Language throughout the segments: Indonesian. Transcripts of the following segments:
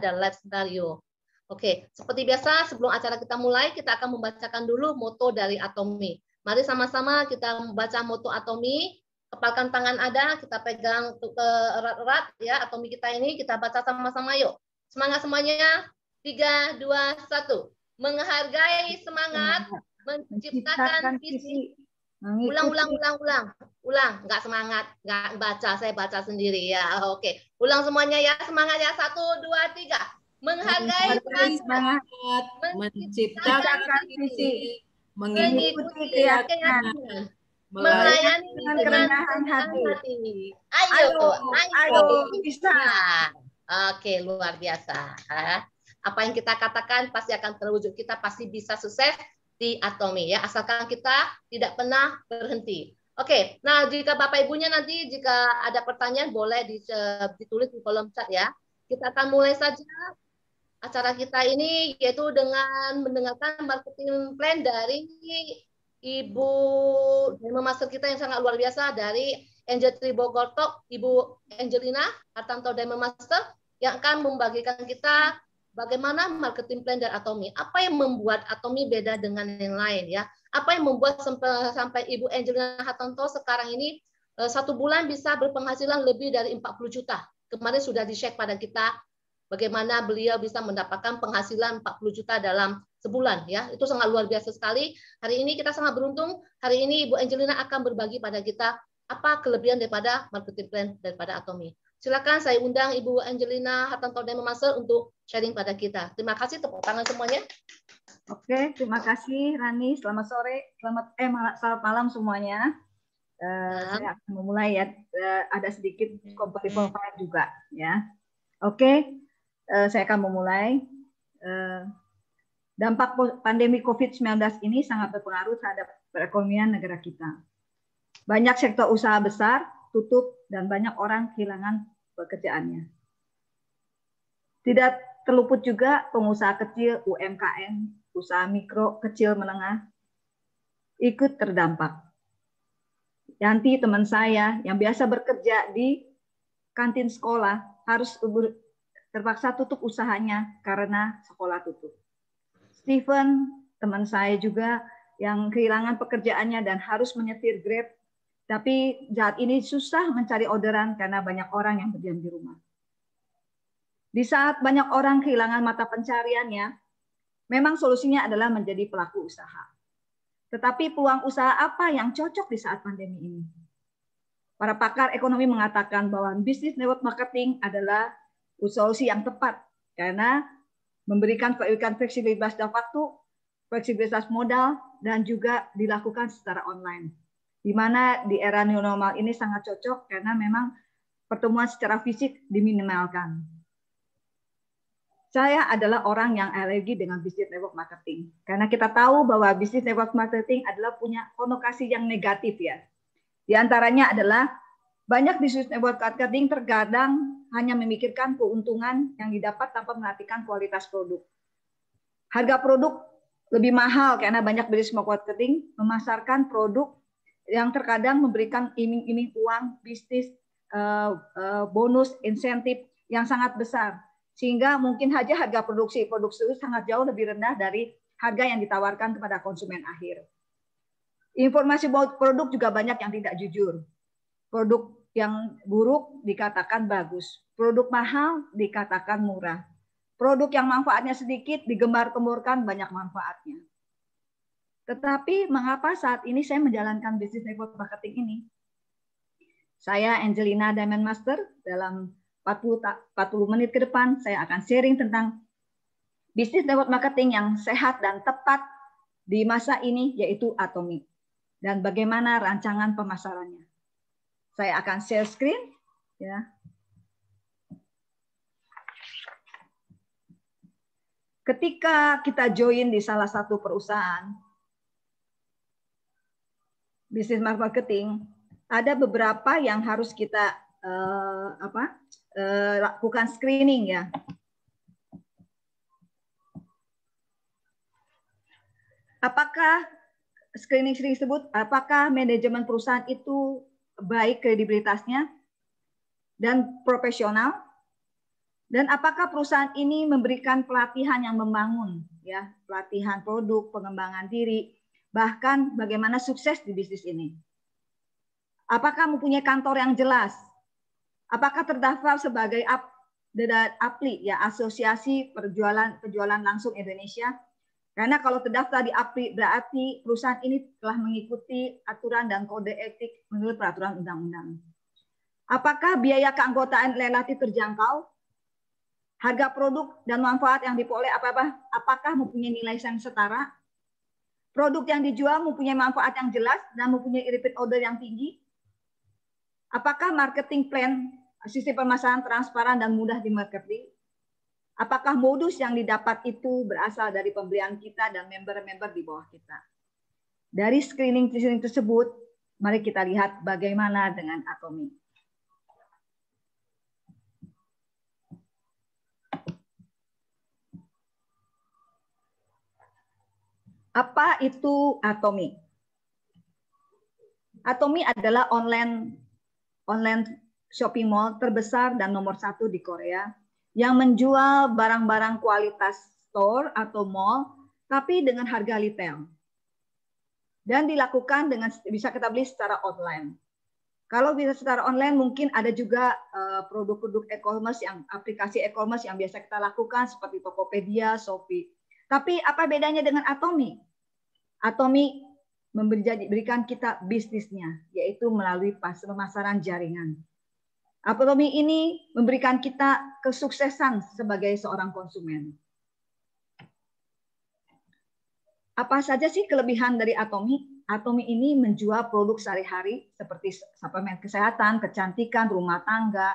dan live scenario. Oke, seperti biasa sebelum acara kita mulai, kita akan membacakan dulu moto dari Atomi. Mari sama-sama kita membaca moto Atomi. Kepalkan tangan ada, kita pegang erat-erat ya Atomi kita ini, kita baca sama-sama yuk. Semangat semuanya. 3, 2, 1. Menghargai semangat, menciptakan visi Mengikuti. Ulang, ulang, ulang, ulang, ulang. Nggak semangat, nggak baca. Saya baca sendiri ya. Oke, ulang semuanya ya. Semangat ya. Satu, dua, tiga. Menghargai, Menghargai semangat, menciptakan visi, mengikuti keyakinan, melayani dengan kerendahan hati. hati. Ayo, ayo, ayo bisa. Oke, luar biasa. Apa yang kita katakan pasti akan terwujud. Kita pasti bisa sukses di atomi ya asalkan kita tidak pernah berhenti. Oke, nah jika Bapak Ibunya nanti jika ada pertanyaan boleh eh, ditulis di kolom chat ya. Kita akan mulai saja acara kita ini yaitu dengan mendengarkan marketing plan dari Ibu dari master kita yang sangat luar biasa dari Angel Tribogortok, Ibu Angelina Hartanto demo Master yang akan membagikan kita bagaimana marketing plan dari Atomi? Apa yang membuat Atomi beda dengan yang lain ya? Apa yang membuat sampai, sampai Ibu Angelina Hatanto sekarang ini eh, satu bulan bisa berpenghasilan lebih dari 40 juta. Kemarin sudah dicek pada kita bagaimana beliau bisa mendapatkan penghasilan 40 juta dalam sebulan ya. Itu sangat luar biasa sekali. Hari ini kita sangat beruntung, hari ini Ibu Angelina akan berbagi pada kita apa kelebihan daripada marketing plan daripada Atomi. Silakan saya undang Ibu Angelina dan Memasel untuk sharing pada kita. Terima kasih tepuk tangan semuanya. Oke, terima kasih Rani. Selamat sore, selamat eh selamat malam semuanya. Uh, saya akan memulai ya. Uh, ada sedikit compatible hmm. juga ya. Oke, okay. uh, eh, saya akan memulai. Uh, dampak pandemi COVID-19 ini sangat berpengaruh terhadap perekonomian negara kita. Banyak sektor usaha besar tutup, dan banyak orang kehilangan pekerjaannya. Tidak terluput juga pengusaha kecil UMKM, usaha mikro, kecil, menengah, ikut terdampak. Yanti teman saya yang biasa bekerja di kantin sekolah harus terpaksa tutup usahanya karena sekolah tutup. Steven, teman saya juga yang kehilangan pekerjaannya dan harus menyetir Grab tapi saat ini susah mencari orderan karena banyak orang yang berdiam di rumah. Di saat banyak orang kehilangan mata pencariannya, memang solusinya adalah menjadi pelaku usaha. Tetapi peluang usaha apa yang cocok di saat pandemi ini? Para pakar ekonomi mengatakan bahwa bisnis network marketing adalah solusi yang tepat karena memberikan fleksibilitas dan waktu, fleksibilitas modal, dan juga dilakukan secara online di mana di era new normal ini sangat cocok karena memang pertemuan secara fisik diminimalkan. Saya adalah orang yang alergi dengan bisnis network marketing karena kita tahu bahwa bisnis network marketing adalah punya konotasi yang negatif ya. Di antaranya adalah banyak bisnis network marketing terkadang hanya memikirkan keuntungan yang didapat tanpa menantikan kualitas produk. Harga produk lebih mahal karena banyak bisnis network marketing memasarkan produk yang terkadang memberikan iming-iming uang, bisnis, eh, eh, bonus, insentif yang sangat besar. Sehingga mungkin saja harga produksi produksi itu sangat jauh lebih rendah dari harga yang ditawarkan kepada konsumen akhir. Informasi produk juga banyak yang tidak jujur. Produk yang buruk dikatakan bagus, produk mahal dikatakan murah, produk yang manfaatnya sedikit digembar-gemborkan banyak manfaatnya. Tetapi mengapa saat ini saya menjalankan bisnis network marketing ini? Saya Angelina Diamond Master dalam 40, 40 menit ke depan saya akan sharing tentang bisnis network marketing yang sehat dan tepat di masa ini yaitu Atomi dan bagaimana rancangan pemasarannya. Saya akan share screen ya. Ketika kita join di salah satu perusahaan, bisnis marketing ada beberapa yang harus kita uh, apa uh, lakukan screening ya. Apakah screening tersebut apakah manajemen perusahaan itu baik kredibilitasnya dan profesional dan apakah perusahaan ini memberikan pelatihan yang membangun ya pelatihan produk pengembangan diri bahkan bagaimana sukses di bisnis ini. Apakah mempunyai kantor yang jelas? Apakah terdaftar sebagai up, APLI ya Asosiasi Perjualan Penjualan Langsung Indonesia? Karena kalau terdaftar di APLI berarti perusahaan ini telah mengikuti aturan dan kode etik menurut peraturan undang-undang. Apakah biaya keanggotaan relatif terjangkau? Harga produk dan manfaat yang diperoleh apa apakah mempunyai nilai yang setara Produk yang dijual mempunyai manfaat yang jelas dan mempunyai repeat order yang tinggi. Apakah marketing plan sistem pemasaran transparan dan mudah dimengerti? Apakah modus yang didapat itu berasal dari pembelian kita dan member-member di bawah kita? Dari screening-screening tersebut, mari kita lihat bagaimana dengan Atomi. Apa itu Atomi? Atomi adalah online online shopping mall terbesar dan nomor satu di Korea yang menjual barang-barang kualitas store atau mall tapi dengan harga retail dan dilakukan dengan bisa kita beli secara online. Kalau bisa secara online mungkin ada juga eh, produk-produk e-commerce yang aplikasi e-commerce yang biasa kita lakukan seperti Tokopedia, Shopee. Tapi apa bedanya dengan Atomi? Atomi memberikan kita bisnisnya, yaitu melalui pemasaran jaringan. Atomi ini memberikan kita kesuksesan sebagai seorang konsumen. Apa saja sih kelebihan dari Atomi? Atomi ini menjual produk sehari-hari seperti suplemen kesehatan, kecantikan, rumah tangga,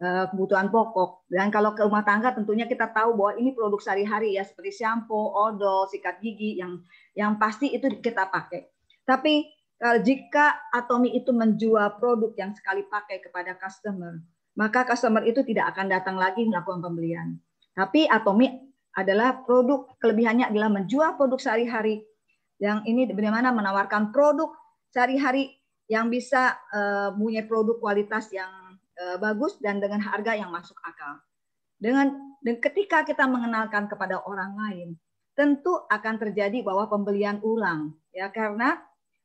Eh, kebutuhan pokok. Dan kalau ke rumah tangga tentunya kita tahu bahwa ini produk sehari-hari ya seperti shampoo, odol, sikat gigi yang yang pasti itu kita pakai. Tapi eh, jika Atomi itu menjual produk yang sekali pakai kepada customer, maka customer itu tidak akan datang lagi melakukan pembelian. Tapi Atomi adalah produk kelebihannya adalah menjual produk sehari-hari yang ini bagaimana menawarkan produk sehari-hari yang bisa uh, punya produk kualitas yang Eh, bagus dan dengan harga yang masuk akal. Dengan dan ketika kita mengenalkan kepada orang lain, tentu akan terjadi bahwa pembelian ulang ya karena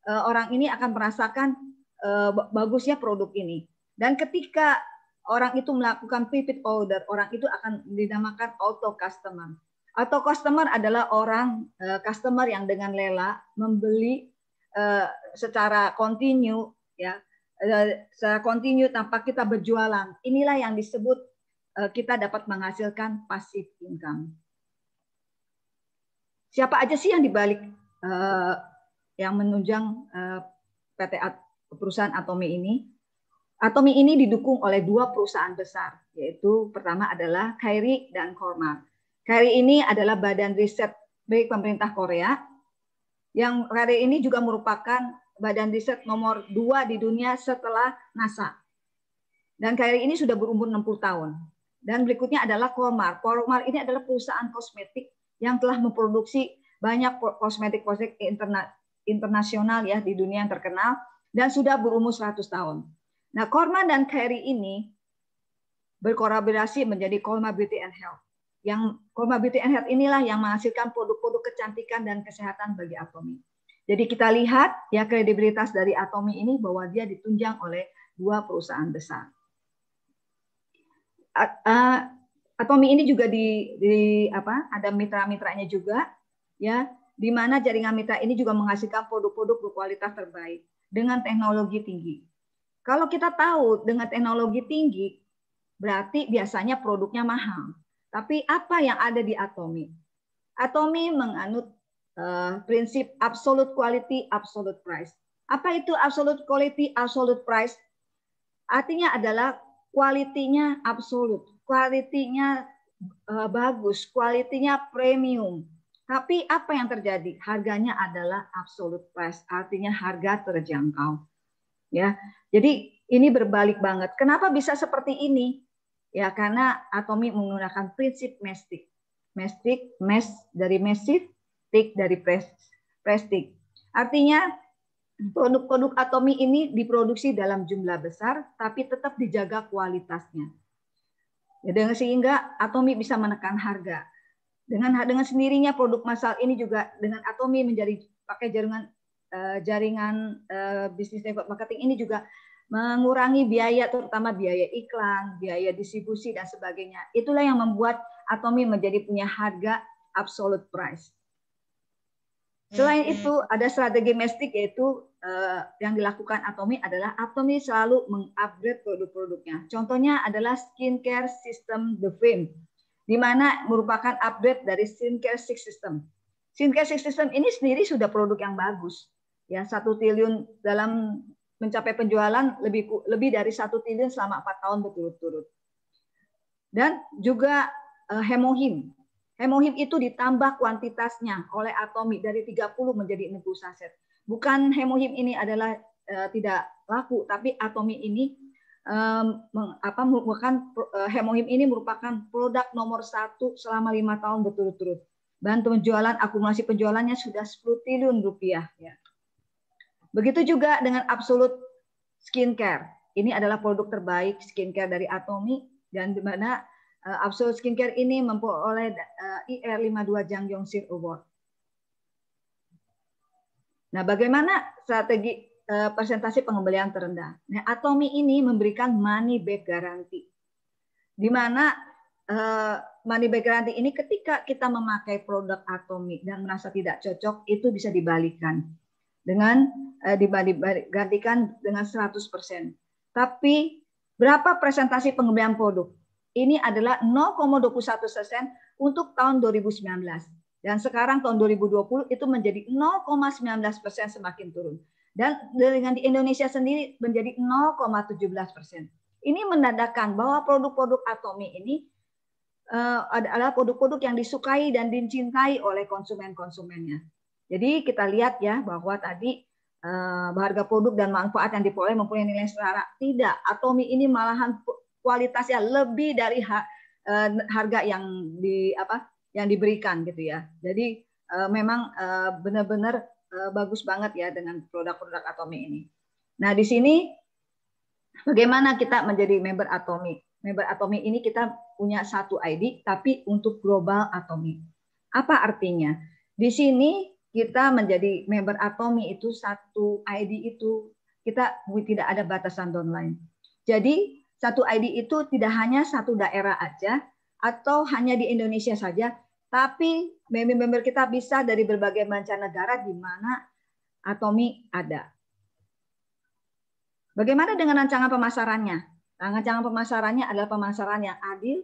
e, orang ini akan merasakan e, bagusnya produk ini. Dan ketika orang itu melakukan repeat order, orang itu akan dinamakan auto customer. Auto customer adalah orang e, customer yang dengan lela membeli e, secara kontinu ya Eh, saya continue tanpa kita berjualan. Inilah yang disebut eh, kita dapat menghasilkan pasif income. Siapa aja sih yang dibalik eh, yang menunjang PT perusahaan Atomi ini? Atomi ini didukung oleh dua perusahaan besar, yaitu pertama adalah Kairi dan Korma. Kairi ini adalah badan riset baik pemerintah Korea, yang Kairi ini juga merupakan badan riset nomor dua di dunia setelah NASA. Dan KRI ini sudah berumur 60 tahun. Dan berikutnya adalah Colmar. Colmar ini adalah perusahaan kosmetik yang telah memproduksi banyak kosmetik kosmetik interna internasional ya di dunia yang terkenal dan sudah berumur 100 tahun. Nah, Korma dan Kerry ini berkolaborasi menjadi Korma Beauty and Health. Yang Korma Beauty and Health inilah yang menghasilkan produk-produk kecantikan dan kesehatan bagi Atomi. Jadi kita lihat ya kredibilitas dari Atomi ini bahwa dia ditunjang oleh dua perusahaan besar. Atomi ini juga di, di apa ada mitra-mitranya juga ya di mana jaringan mitra ini juga menghasilkan produk-produk berkualitas terbaik dengan teknologi tinggi. Kalau kita tahu dengan teknologi tinggi berarti biasanya produknya mahal. Tapi apa yang ada di Atomi? Atomi menganut Eh, prinsip absolute quality, absolute price. Apa itu absolute quality, absolute price? Artinya adalah kualitinya absolut, kualitinya uh, eh, bagus, kualitinya premium. Tapi apa yang terjadi? Harganya adalah absolute price, artinya harga terjangkau. Ya. Jadi ini berbalik banget. Kenapa bisa seperti ini? Ya karena Atomi menggunakan prinsip mestik. Mestik, mes dari massive, stick dari plastik, Artinya produk-produk atomi ini diproduksi dalam jumlah besar tapi tetap dijaga kualitasnya. Ya, dengan sehingga atomi bisa menekan harga. Dengan dengan sendirinya produk masal ini juga dengan atomi menjadi pakai jaringan eh, jaringan eh, bisnis network marketing ini juga mengurangi biaya terutama biaya iklan, biaya distribusi dan sebagainya. Itulah yang membuat Atomi menjadi punya harga absolute price. Selain itu, ada strategi mestik yaitu uh, yang dilakukan Atomi adalah Atomi selalu mengupgrade produk-produknya. Contohnya adalah skincare system The Fame, di mana merupakan upgrade dari skincare six system. Skincare six system ini sendiri sudah produk yang bagus. Ya, satu triliun dalam mencapai penjualan lebih lebih dari satu triliun selama empat tahun berturut-turut. Dan juga uh, Hemohim. Hemohim itu ditambah kuantitasnya oleh atomi dari 30 menjadi 60 saset. Bukan hemohim ini adalah e, tidak laku, tapi atomi ini apa merupakan e, hemohim ini merupakan produk nomor satu selama lima tahun berturut-turut. Bantu penjualan akumulasi penjualannya sudah 10 triliun rupiah. Ya. Begitu juga dengan absolut skincare. Ini adalah produk terbaik skincare dari Atomi dan di mana Eh, Absol Skincare ini memperoleh eh, IR52 e Jang Sir Award. Nah, bagaimana strategi eh, presentasi pengembalian terendah? Nah, Atomi ini memberikan money back guarantee. Di mana money back guarantee ini ketika kita memakai produk Atomi dan merasa tidak cocok, itu bisa dibalikan dengan digantikan dengan 100%. Tapi berapa presentasi pengembalian produk? ini adalah 0,21 persen untuk tahun 2019. Dan sekarang tahun 2020 itu menjadi 0,19 persen semakin turun. Dan dengan di Indonesia sendiri menjadi 0,17 persen. Ini menandakan bahwa produk-produk Atomi ini eh, adalah produk-produk yang disukai dan dicintai oleh konsumen-konsumennya. Jadi kita lihat ya bahwa tadi eh, harga produk dan manfaat yang diperoleh mempunyai nilai setara. Tidak, Atomi ini malahan kualitasnya lebih dari eh, harga yang di apa yang diberikan gitu ya. Jadi eh, memang eh, benar-benar bagus banget ya dengan produk-produk Atomi ini. Nah, di sini bagaimana kita menjadi member Atomi? Member Atomi ini kita punya satu ID tapi untuk global Atomi. Apa artinya? Di sini kita menjadi member Atomi itu satu ID itu kita tidak ada batasan downline. Jadi satu ID itu tidak hanya satu daerah aja atau hanya di Indonesia saja, tapi member-member kita bisa dari berbagai macam negara di mana Atomi ada. Bagaimana dengan rancangan pemasarannya? Rancangan pemasarannya adalah pemasaran yang adil,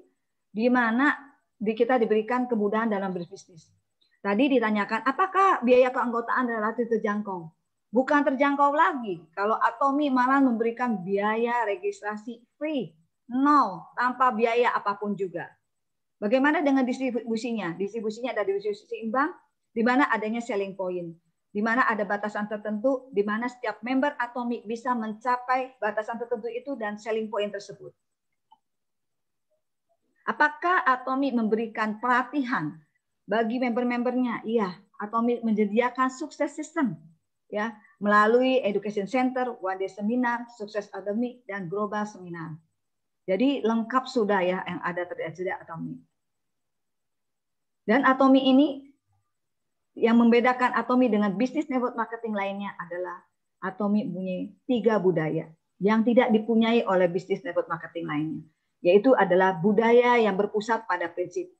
di mana kita diberikan kemudahan dalam berbisnis. Tadi ditanyakan, apakah biaya keanggotaan relatif terjangkau? bukan terjangkau lagi kalau Atomi malah memberikan biaya registrasi free, no, tanpa biaya apapun juga. Bagaimana dengan distribusinya? Distribusinya ada distribusi seimbang, di mana adanya selling point, di mana ada batasan tertentu, di mana setiap member Atomi bisa mencapai batasan tertentu itu dan selling point tersebut. Apakah Atomi memberikan pelatihan bagi member-membernya? Iya, Atomi menyediakan sukses sistem ya melalui Education Center, One Day Seminar, Sukses Academy, dan Global Seminar. Jadi lengkap sudah ya yang ada tersedia Atomi. Dan Atomi ini yang membedakan Atomi dengan bisnis network marketing lainnya adalah Atomi punya tiga budaya yang tidak dipunyai oleh bisnis network marketing lainnya, yaitu adalah budaya yang berpusat pada prinsip.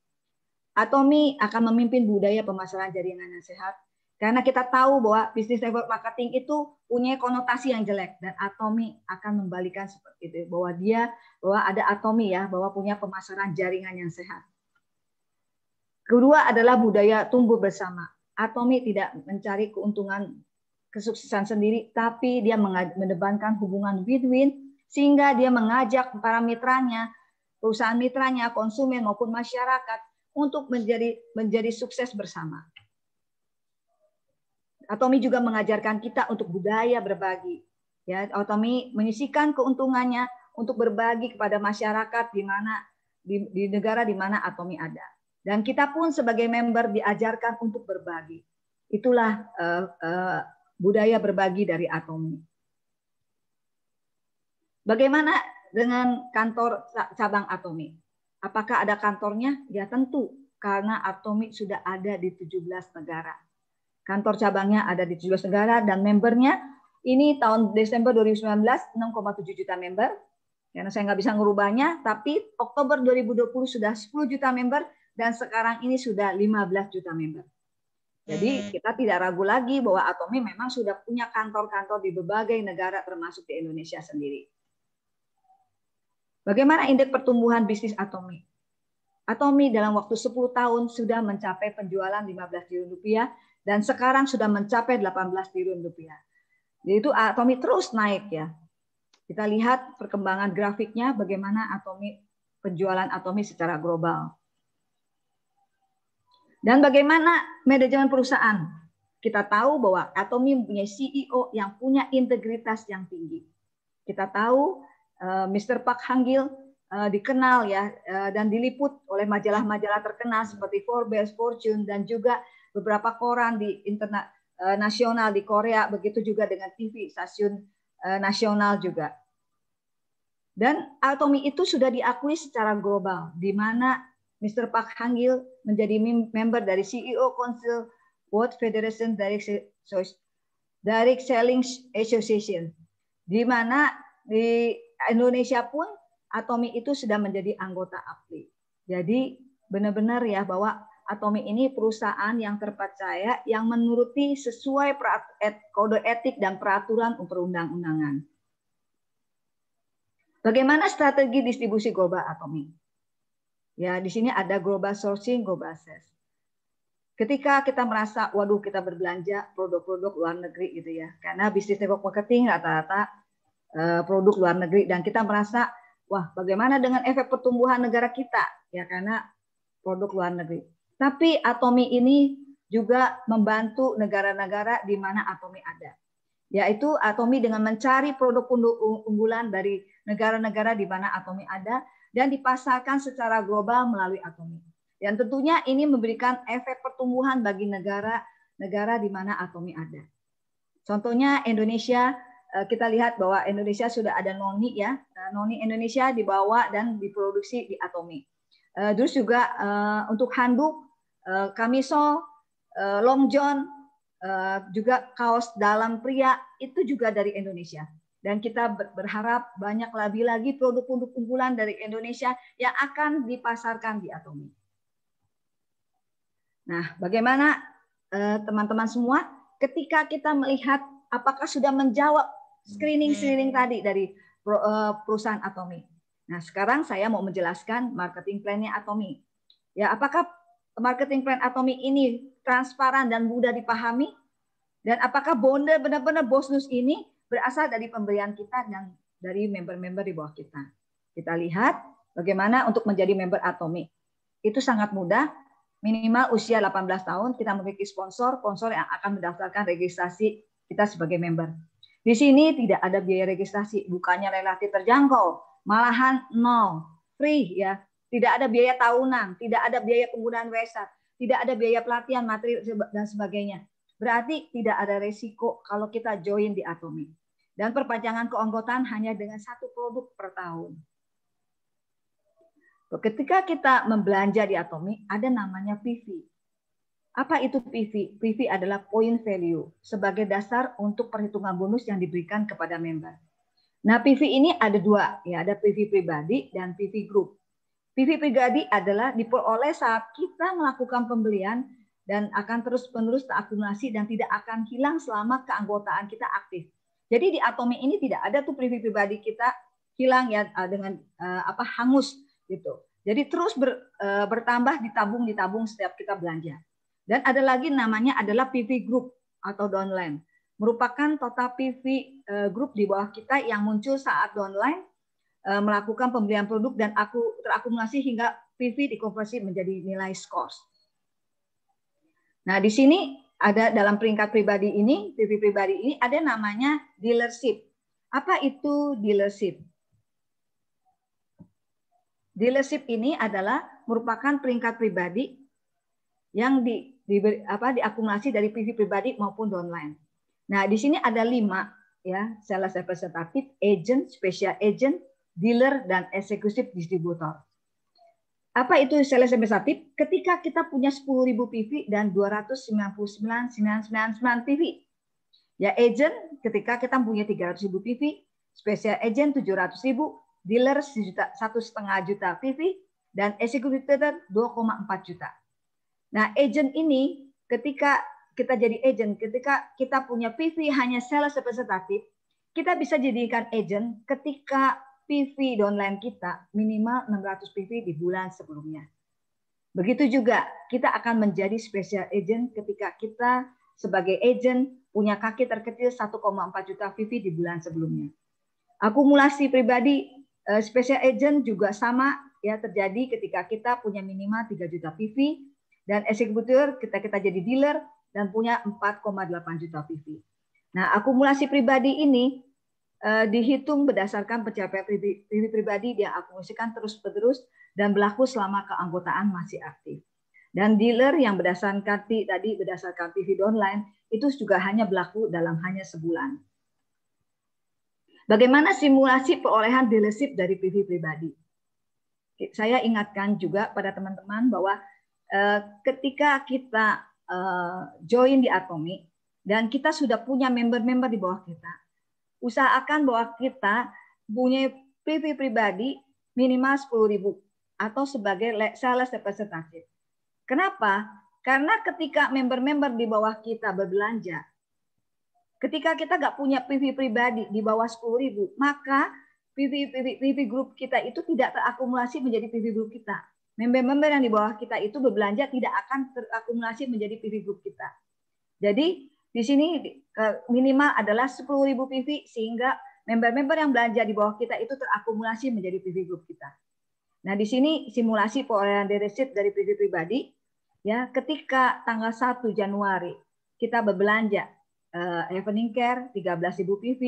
Atomi akan memimpin budaya pemasaran jaringan yang sehat, karena kita tahu bahwa bisnis network marketing itu punya konotasi yang jelek dan Atomi akan membalikan seperti itu bahwa dia bahwa ada Atomi ya bahwa punya pemasaran jaringan yang sehat. Kedua adalah budaya tumbuh bersama. Atomi tidak mencari keuntungan kesuksesan sendiri, tapi dia mendebankan hubungan win-win sehingga dia mengajak para mitranya, perusahaan mitranya, konsumen maupun masyarakat untuk menjadi menjadi sukses bersama. Atomi juga mengajarkan kita untuk budaya berbagi. Ya, Atomi menyisikan keuntungannya untuk berbagi kepada masyarakat di mana di, di negara di mana Atomi ada. Dan kita pun sebagai member diajarkan untuk berbagi. Itulah uh, uh, budaya berbagi dari Atomi. Bagaimana dengan kantor cabang Atomi? Apakah ada kantornya? Ya tentu, karena Atomi sudah ada di 17 negara. Kantor cabangnya ada di 17 negara dan membernya ini tahun Desember 2019 6,7 juta member. Karena saya nggak bisa ngerubahnya, tapi Oktober 2020 sudah 10 juta member dan sekarang ini sudah 15 juta member. Jadi hmm. kita tidak ragu lagi bahwa Atomi memang sudah punya kantor-kantor di berbagai negara termasuk di Indonesia sendiri. Bagaimana indeks pertumbuhan bisnis Atomi? Atomi dalam waktu 10 tahun sudah mencapai penjualan 15 triliun rupiah dan sekarang sudah mencapai 18 triliun rupiah. Jadi itu atomi terus naik ya. Kita lihat perkembangan grafiknya bagaimana atomi penjualan atomi secara global. Dan bagaimana manajemen perusahaan? Kita tahu bahwa Atomi mempunyai CEO yang punya integritas yang tinggi. Kita tahu eh, Mr. Park Hanggil eh, dikenal ya eh, dan diliput oleh majalah-majalah terkenal seperti Forbes, Fortune dan juga beberapa koran di internet eh, nasional di Korea, begitu juga dengan TV stasiun eh, nasional juga. Dan Atomi itu sudah diakui secara global, di mana Mr. Park Hangil menjadi member dari CEO Council World Federation Direct, Direct Selling Association, di mana di Indonesia pun Atomi itu sudah menjadi anggota APLI. Jadi benar-benar ya bahwa Atomi ini perusahaan yang terpercaya yang menuruti sesuai kode etik dan peraturan perundang-undangan. Bagaimana strategi distribusi global Atomi? Ya, di sini ada global sourcing, global sales. Ketika kita merasa, waduh kita berbelanja produk-produk luar negeri gitu ya, karena bisnis network marketing rata-rata eh, produk luar negeri dan kita merasa, wah bagaimana dengan efek pertumbuhan negara kita? Ya karena produk luar negeri. Tapi atomi ini juga membantu negara-negara di mana atomi ada. Yaitu atomi dengan mencari produk unggulan dari negara-negara di mana atomi ada dan dipasarkan secara global melalui atomi. Dan tentunya ini memberikan efek pertumbuhan bagi negara-negara di mana atomi ada. Contohnya Indonesia eh, kita lihat bahwa Indonesia sudah ada noni ya eh, noni Indonesia dibawa dan diproduksi di Atomi. Eh, terus juga untuk handuk Eh, kamiso, eh, long john, eh, juga kaos dalam pria itu juga dari Indonesia. Dan kita berharap banyak lagi lagi produk-produk unggulan dari Indonesia yang akan dipasarkan di Atomi. Nah, bagaimana teman-teman semua ketika kita melihat apakah sudah menjawab screening-screening tadi dari perusahaan Atomi? Nah, sekarang saya mau menjelaskan marketing plan-nya Atomi. Ya, apakah marketing plan atomik ini transparan dan mudah dipahami? Dan apakah bonus benar-benar bonus ini berasal dari pemberian kita dan dari member-member di bawah kita? Kita lihat bagaimana untuk menjadi member atomik. Itu sangat mudah. Minimal usia 18 tahun kita memiliki sponsor, sponsor yang akan mendaftarkan registrasi kita sebagai member. Di sini tidak ada biaya registrasi, bukannya relatif terjangkau, malahan nol, free ya tidak ada biaya tahunan, tidak ada biaya penggunaan website, tidak ada biaya pelatihan materi dan sebagainya. Berarti tidak ada resiko kalau kita join di Atomi. Dan perpanjangan keanggotaan hanya dengan satu produk per tahun. Ketika kita membelanja di Atomi, ada namanya PV. Apa itu PV? PV adalah point value sebagai dasar untuk perhitungan bonus yang diberikan kepada member. Nah, PV ini ada dua, ya ada PV pribadi dan PV group. PV pribadi adalah diperoleh saat kita melakukan pembelian dan akan terus-menerus terakumulasi dan tidak akan hilang selama keanggotaan kita aktif. Jadi di Atomi ini tidak ada tuh PV pribadi kita hilang ya eh, dengan eh, apa hangus gitu. Jadi terus ber, uh, bertambah ditabung ditabung setiap kita belanja. Dan ada lagi namanya adalah PV group atau downline. Merupakan total PV uh, group di bawah kita yang muncul saat downline Eh, melakukan pembelian produk dan aku terakumulasi hingga PV dikonversi menjadi nilai skors. Nah, di sini ada dalam peringkat pribadi ini, PV pribadi ini ada namanya dealership. Apa itu dealership? Dealership ini adalah merupakan peringkat pribadi yang di, di apa diakumulasi dari PV pribadi maupun online. Nah, di sini ada lima ya, sales representative, agent, special agent, dealer, dan eksekutif distributor. Apa itu sales representatif? Ketika kita punya 10.000 PV dan 299.999 PV. Ya agent ketika kita punya 300.000 PV, special agent 700.000, dealer 1,5 juta PV, dan executor 2,4 juta. Nah, agent ini ketika kita jadi agent, ketika kita punya PV hanya sales representatif, kita bisa jadikan agent ketika PV online kita minimal 600 PV di bulan sebelumnya. Begitu juga kita akan menjadi special agent ketika kita sebagai agent punya kaki terkecil 1,4 juta PV di bulan sebelumnya. Akumulasi pribadi eh, special agent juga sama ya terjadi ketika kita punya minimal 3 juta PV dan eksekutor kita kita jadi dealer dan punya 4,8 juta PV. Nah, akumulasi pribadi ini Eh, dihitung berdasarkan pencapaian pribadi, pribadi dia akumulasikan terus-menerus dan berlaku selama keanggotaan masih aktif. Dan dealer yang berdasarkan tadi berdasarkan TV online itu juga hanya berlaku dalam hanya sebulan. Bagaimana simulasi perolehan dealership dari PV pribadi? Saya ingatkan juga pada teman-teman bahwa eh, ketika kita eh, join di Atomic dan kita sudah punya member-member di bawah kita, usahakan bahwa kita punya PV pribadi minimal 10.000 atau sebagai sales representative. Kenapa? Karena ketika member-member di bawah kita berbelanja, ketika kita nggak punya PV pribadi di bawah 10.000, maka PV, PV, PV grup kita itu tidak terakumulasi menjadi PV grup kita. Member-member yang di bawah kita itu berbelanja tidak akan terakumulasi menjadi PV grup kita. Jadi di sini minimal adalah 10.000 PV sehingga member-member yang belanja di bawah kita itu terakumulasi menjadi PV group kita. Nah, di sini simulasi perolehan deposit dari PV pribadi ya ketika tanggal 1 Januari kita berbelanja uh, Evening Care 13.000 PV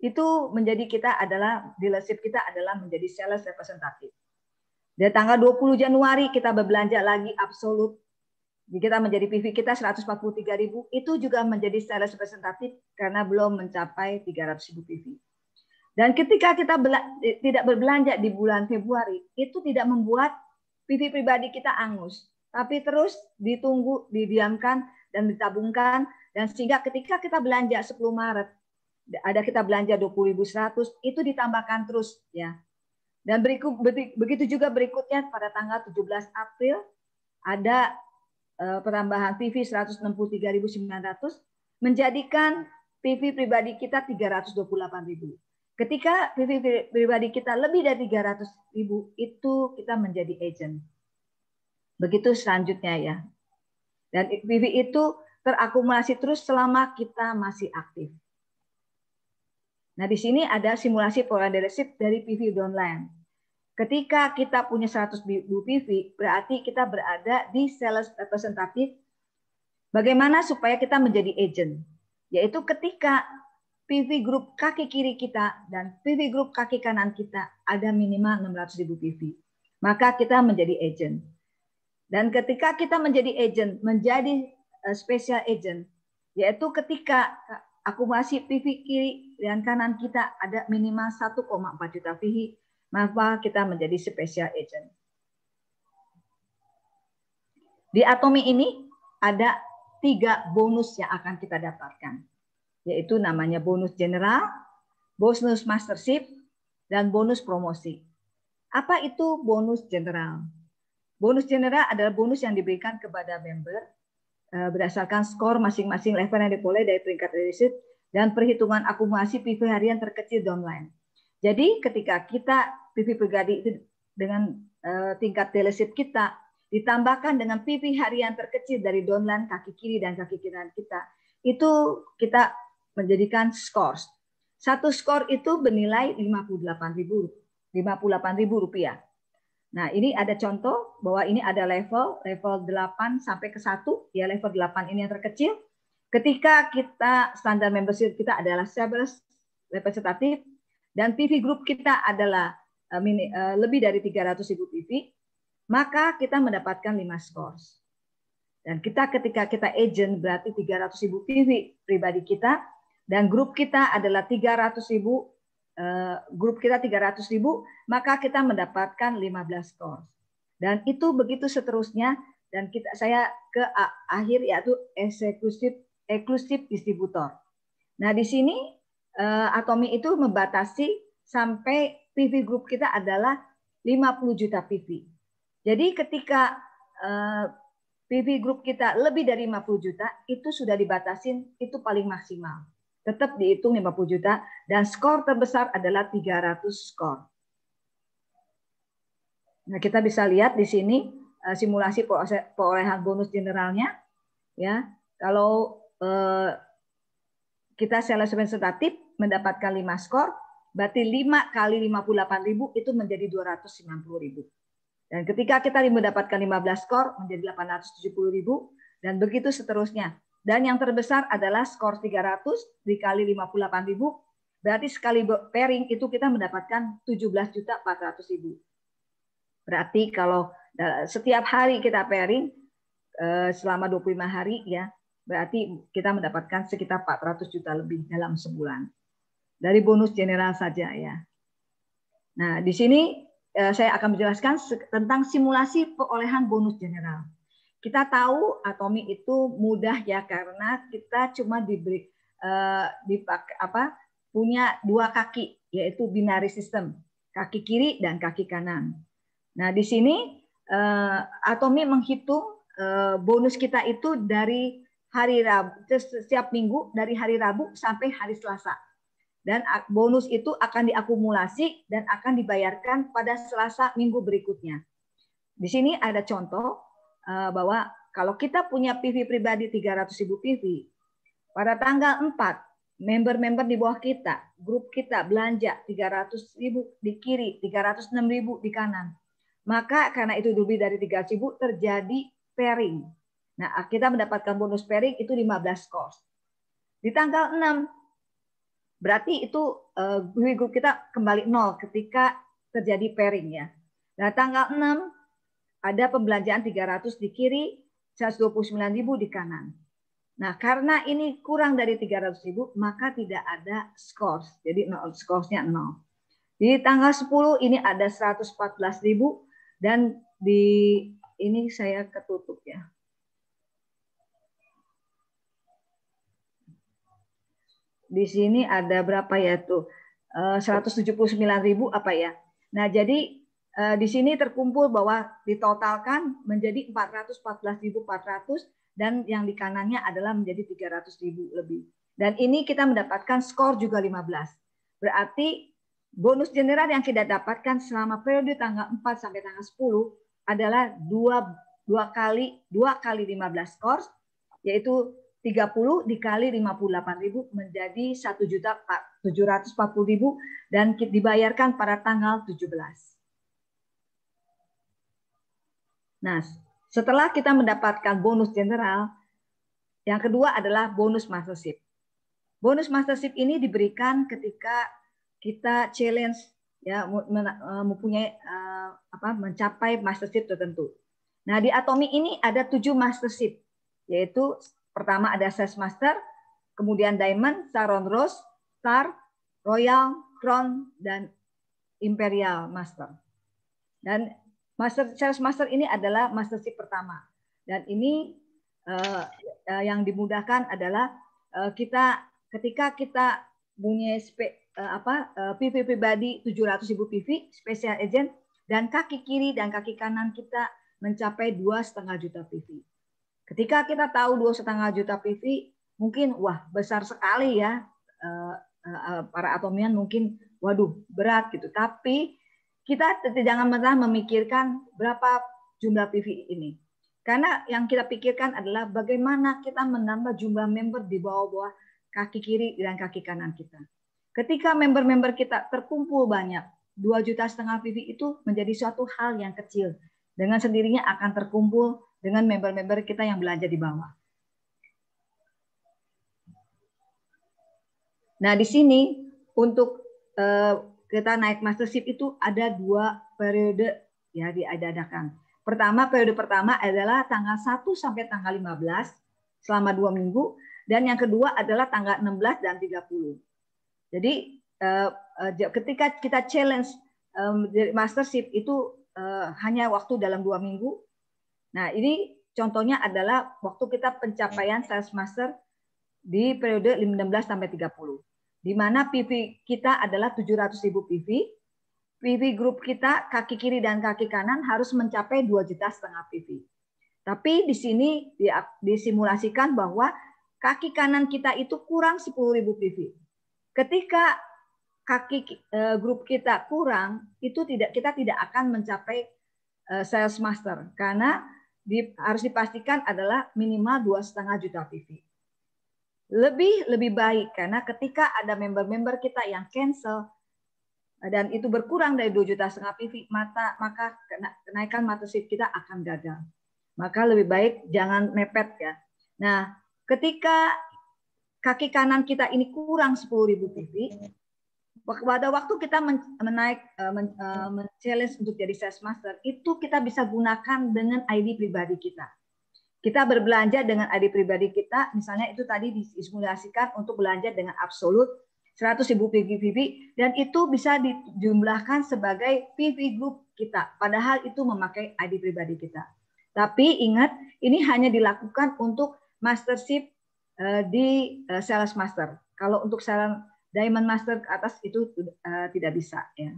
itu menjadi kita adalah dealership kita adalah menjadi sales representatif. Dari tanggal 20 Januari kita berbelanja lagi absolut kita menjadi PV kita 143 ribu itu juga menjadi secara representatif karena belum mencapai ribu PV. Dan ketika kita eh, tidak berbelanja di bulan Februari, itu tidak membuat PV pribadi kita angus, tapi terus ditunggu, didiamkan dan ditabungkan dan sehingga ketika kita belanja 10 Maret ada kita belanja 20.100 itu ditambahkan terus ya. Dan berikut begitu juga berikutnya pada tanggal 17 April ada perambahan PV 163.900 menjadikan PV pribadi kita 328.000. Ketika PV pribadi kita lebih dari 300.000 itu kita menjadi agent. Begitu selanjutnya ya. Dan PV itu terakumulasi terus selama kita masih aktif. Nah, di sini ada simulasi pola dealership dari PV downline. Ketika kita punya 100 Bu PV, berarti kita berada di sales representative. Bagaimana supaya kita menjadi agent? Yaitu ketika PV grup kaki kiri kita dan PV grup kaki kanan kita ada minimal 600 ribu PV. Maka kita menjadi agent. Dan ketika kita menjadi agent, menjadi eh, special agent, yaitu ketika eh, akumulasi PV kiri dan kanan kita ada minimal 1,4 juta PV maka kita menjadi special agent. Di atomi ini ada tiga bonus yang akan kita dapatkan, yaitu namanya bonus general, bonus mastership, dan bonus promosi. Apa itu bonus general? Bonus general adalah bonus yang diberikan kepada member eh, berdasarkan skor masing-masing level yang diperoleh dari peringkat leadership dan perhitungan akumulasi PV harian terkecil downline. Jadi ketika kita PV Pegadi itu dengan uh, tingkat telesit kita ditambahkan dengan PV harian terkecil dari downline kaki kiri dan kaki kanan kita itu kita menjadikan skor. Satu skor itu bernilai 58.000 58.000 rupiah. Nah, ini ada contoh bahwa ini ada level, level 8 sampai ke 1, ya level 8 ini yang terkecil. Ketika kita standar membership kita adalah level representatif dan PV group kita adalah Eh, lebih dari 300 ribu TV, maka kita mendapatkan 5 scores. Dan kita ketika kita agent berarti 300 ribu TV pribadi kita, dan grup kita adalah 300 ribu, eh, grup kita 300 ribu, maka kita mendapatkan 15 scores. Dan itu begitu seterusnya, dan kita saya ke akhir yaitu eksklusif eksklusif distributor. Nah di sini eh, Atomi itu membatasi sampai PV group kita adalah 50 juta PV. Jadi ketika eh, PV group kita lebih dari 50 juta, itu sudah dibatasin, itu paling maksimal. Tetap dihitung 50 juta, dan skor terbesar adalah 300 skor. Nah, kita bisa lihat di sini eh, simulasi perolehan bonus generalnya. ya Kalau eh, kita sales representatif mendapatkan 5 skor, Berarti 5 kali ribu itu menjadi ribu Dan ketika kita mendapatkan 15 skor menjadi ribu dan begitu seterusnya. Dan yang terbesar adalah skor 300 dikali ribu berarti sekali pairing itu kita mendapatkan juta ribu Berarti kalau setiap hari kita pairing eh, selama 25 hari ya berarti kita mendapatkan sekitar 400 juta lebih dalam sebulan dari bonus general saja ya. Nah, di sini eh, saya akan menjelaskan tentang simulasi perolehan bonus general. Kita tahu atomi itu mudah ya karena kita cuma diberi eh, apa punya dua kaki yaitu binary system, kaki kiri dan kaki kanan. Nah, di sini eh, atomi menghitung bonus kita itu dari hari Rabu setiap minggu dari hari Rabu sampai hari Selasa dan bonus itu akan diakumulasi dan akan dibayarkan pada Selasa minggu berikutnya. Di sini ada contoh eh, bahwa kalau kita punya PV pribadi 300.000 PV, pada tanggal 4 member-member di bawah kita, grup kita belanja 300.000 di kiri, 306.000 di kanan. Maka karena itu lebih dari 300.000 terjadi pairing. Nah, kita mendapatkan bonus pairing itu 15 kos. Di tanggal 6 Berarti itu uh, eh, grup kita kembali nol ketika terjadi pairing ya. Nah, tanggal 6 ada pembelanjaan 300 di kiri, 129 ribu di kanan. Nah, karena ini kurang dari 300 ribu maka tidak ada scores. Jadi nol scoresnya nol. Di tanggal 10 ini ada 114 ribu dan di ini saya ketutup ya. di sini ada berapa ya tuh? 179 eh, ribu apa ya? Nah, jadi eh, di sini terkumpul bahwa ditotalkan menjadi 414.400 dan yang di kanannya adalah menjadi 300.000 lebih. Dan ini kita mendapatkan skor juga 15. Berarti bonus general yang kita dapatkan selama periode tanggal 4 sampai tanggal 10 adalah 2 dua kali dua kali 15 skor yaitu 30 dikali 58.000 menjadi 1.740.000 dan dibayarkan pada tanggal 17. Nah, setelah kita mendapatkan bonus general, yang kedua adalah bonus mastership. Bonus mastership ini diberikan ketika kita challenge ya e, mempunyai e, apa mencapai mastership tertentu. Nah, di Atomi ini ada tujuh mastership yaitu Pertama ada sales Master, kemudian Diamond, Saron Rose, Star, Royal, Crown, dan Imperial Master. Dan Master Sales Master ini adalah mastership pertama. Dan ini uh, yang dimudahkan adalah uh, kita ketika kita punya spe, uh, apa uh, PV pribadi 700.000 PV special agent dan kaki kiri dan kaki kanan kita mencapai dua setengah juta PV. Ketika kita tahu dua setengah juta PV, mungkin wah besar sekali ya eh, eh, eh, para atomian mungkin waduh berat gitu. Tapi kita jangan pernah memikirkan berapa jumlah PV ini. Karena yang kita pikirkan adalah bagaimana kita menambah jumlah member di bawah-bawah kaki kiri dan kaki kanan kita. Ketika member-member kita terkumpul banyak, dua juta setengah PV itu menjadi suatu hal yang kecil. Dengan sendirinya akan terkumpul dengan member-member kita yang belajar di bawah. Nah, di sini untuk eh, kita naik mastership itu ada dua periode ya diadakan. Pertama, periode pertama adalah tanggal 1 sampai tanggal 15 selama dua minggu. Dan yang kedua adalah tanggal 16 dan 30. Jadi eh, eh ketika kita challenge eh, mastership itu eh, hanya waktu dalam dua minggu, Nah, ini contohnya adalah waktu kita pencapaian sales master di periode 16 sampai 30. Di mana PV kita adalah ribu PV. PV grup kita kaki kiri dan kaki kanan harus mencapai 2 juta setengah PV. Tapi di sini disimulasikan bahwa kaki kanan kita itu kurang ribu PV. Ketika kaki eh, grup kita kurang, itu tidak kita tidak akan mencapai eh, sales master karena di, harus dipastikan adalah minimal dua setengah juta PV. Lebih lebih baik karena ketika ada member-member kita yang cancel eh, dan itu berkurang dari dua juta setengah PV, mata, maka kenaikan matusit kita akan gagal. Maka lebih baik jangan mepet ya. Nah, ketika kaki kanan kita ini kurang sepuluh ribu PV, pada waktu kita menaik eh, men, eh, men challenge untuk jadi sales master itu kita bisa gunakan dengan ID pribadi kita. Kita berbelanja dengan ID pribadi kita, misalnya itu tadi disimulasikan untuk belanja dengan absolut 100 ribu dan itu bisa dijumlahkan sebagai PV group kita. Padahal itu memakai ID pribadi kita. Tapi ingat ini hanya dilakukan untuk mastership eh, di sales master. Kalau untuk sales diamond master ke atas itu uh, tidak bisa ya.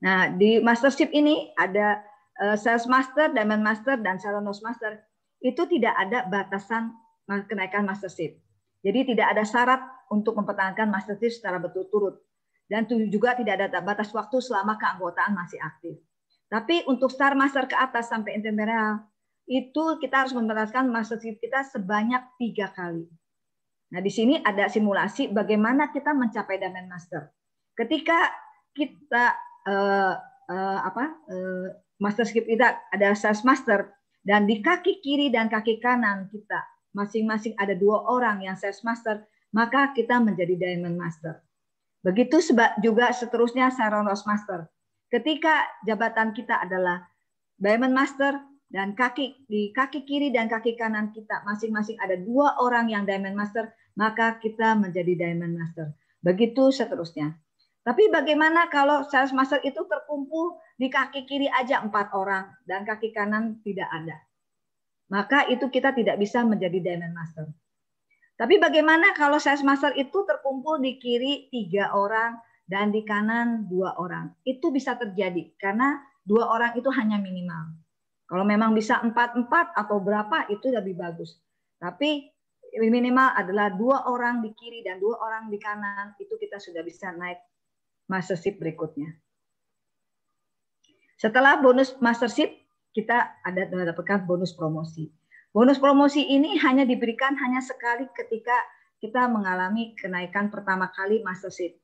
Nah, di mastership ini ada uh, sales master, diamond master dan salonos master. Itu tidak ada batasan kenaikan mastership. Jadi tidak ada syarat untuk mempertahankan mastership secara berturut-turut dan juga tidak ada batas waktu selama keanggotaan masih aktif. Tapi untuk star master ke atas sampai internal itu kita harus mempertahankan mastership kita sebanyak tiga kali. Nah, di sini ada simulasi bagaimana kita mencapai Diamond master. Ketika kita eh, eh, apa eh, master skip kita ada sales master dan di kaki kiri dan kaki kanan kita masing-masing ada dua orang yang sales master, maka kita menjadi diamond master. Begitu juga seterusnya Saron Rose master. Ketika jabatan kita adalah diamond master dan kaki di kaki kiri dan kaki kanan kita masing-masing ada dua orang yang diamond master, maka kita menjadi diamond master. Begitu seterusnya. Tapi bagaimana kalau sales master itu terkumpul di kaki kiri aja empat orang dan kaki kanan tidak ada? Maka itu kita tidak bisa menjadi diamond master. Tapi bagaimana kalau sales master itu terkumpul di kiri tiga orang dan di kanan dua orang? Itu bisa terjadi karena dua orang itu hanya minimal. Kalau memang bisa empat-empat atau berapa itu lebih bagus. Tapi minimal adalah dua orang di kiri dan dua orang di kanan itu kita sudah bisa naik mastership berikutnya. Setelah bonus mastership kita ada mendapatkan bonus promosi. Bonus promosi ini hanya diberikan hanya sekali ketika kita mengalami kenaikan pertama kali mastership.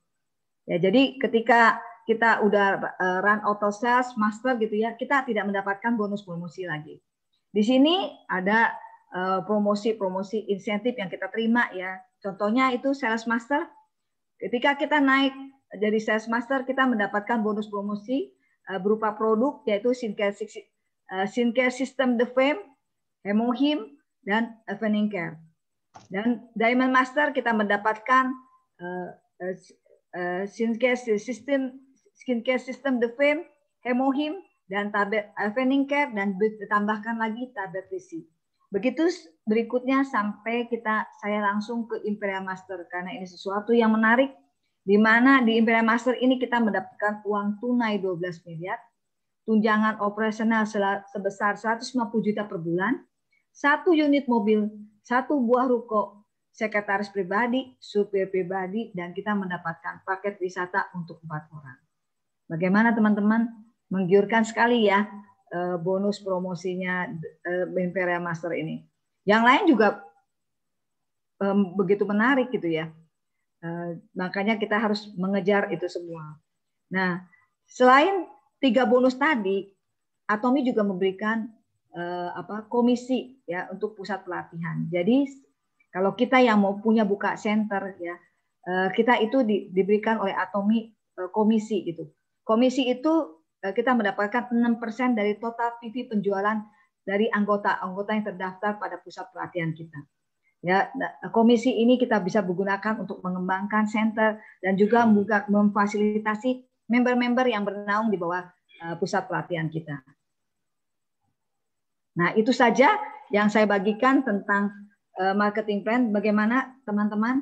Ya, jadi ketika kita udah eh, run auto sales master gitu ya, kita tidak mendapatkan bonus promosi lagi. Di sini ada Eh, promosi-promosi insentif yang kita terima ya. Contohnya itu sales master. Ketika kita naik jadi sales master, kita mendapatkan bonus promosi eh, berupa produk yaitu skincare, eh, skincare system The Fame, Hemohim, dan Evening Care. Dan Diamond Master kita mendapatkan skincare system skincare system The Fame, Hemohim, dan tablet Evening Care dan ditambahkan lagi tablet Visi. Begitu berikutnya sampai kita saya langsung ke Imperial Master karena ini sesuatu yang menarik di mana di Imperial Master ini kita mendapatkan uang tunai 12 miliar, tunjangan operasional sebesar 150 juta per bulan, satu unit mobil, satu buah ruko, sekretaris pribadi, supir pribadi, dan kita mendapatkan paket wisata untuk empat orang. Bagaimana teman-teman? Menggiurkan sekali ya Eh, bonus promosinya Imperial eh, Master ini. Yang lain juga begitu menarik gitu ya. Eh, makanya kita harus mengejar itu semua. Nah, selain tiga bonus tadi, Atomi juga memberikan apa komisi ya untuk pusat pelatihan. Jadi kalau kita yang mau punya buka center ya, kita itu diberikan oleh Atomi komisi gitu. Komisi itu Eh, kita mendapatkan 6% dari total PV penjualan dari anggota-anggota yang terdaftar pada pusat pelatihan kita. Ya, nah, komisi ini kita bisa menggunakan untuk mengembangkan center dan juga hmm. memfasilitasi member-member yang bernaung di bawah eh, pusat pelatihan kita. Nah, itu saja yang saya bagikan tentang eh, marketing plan. Bagaimana teman-teman?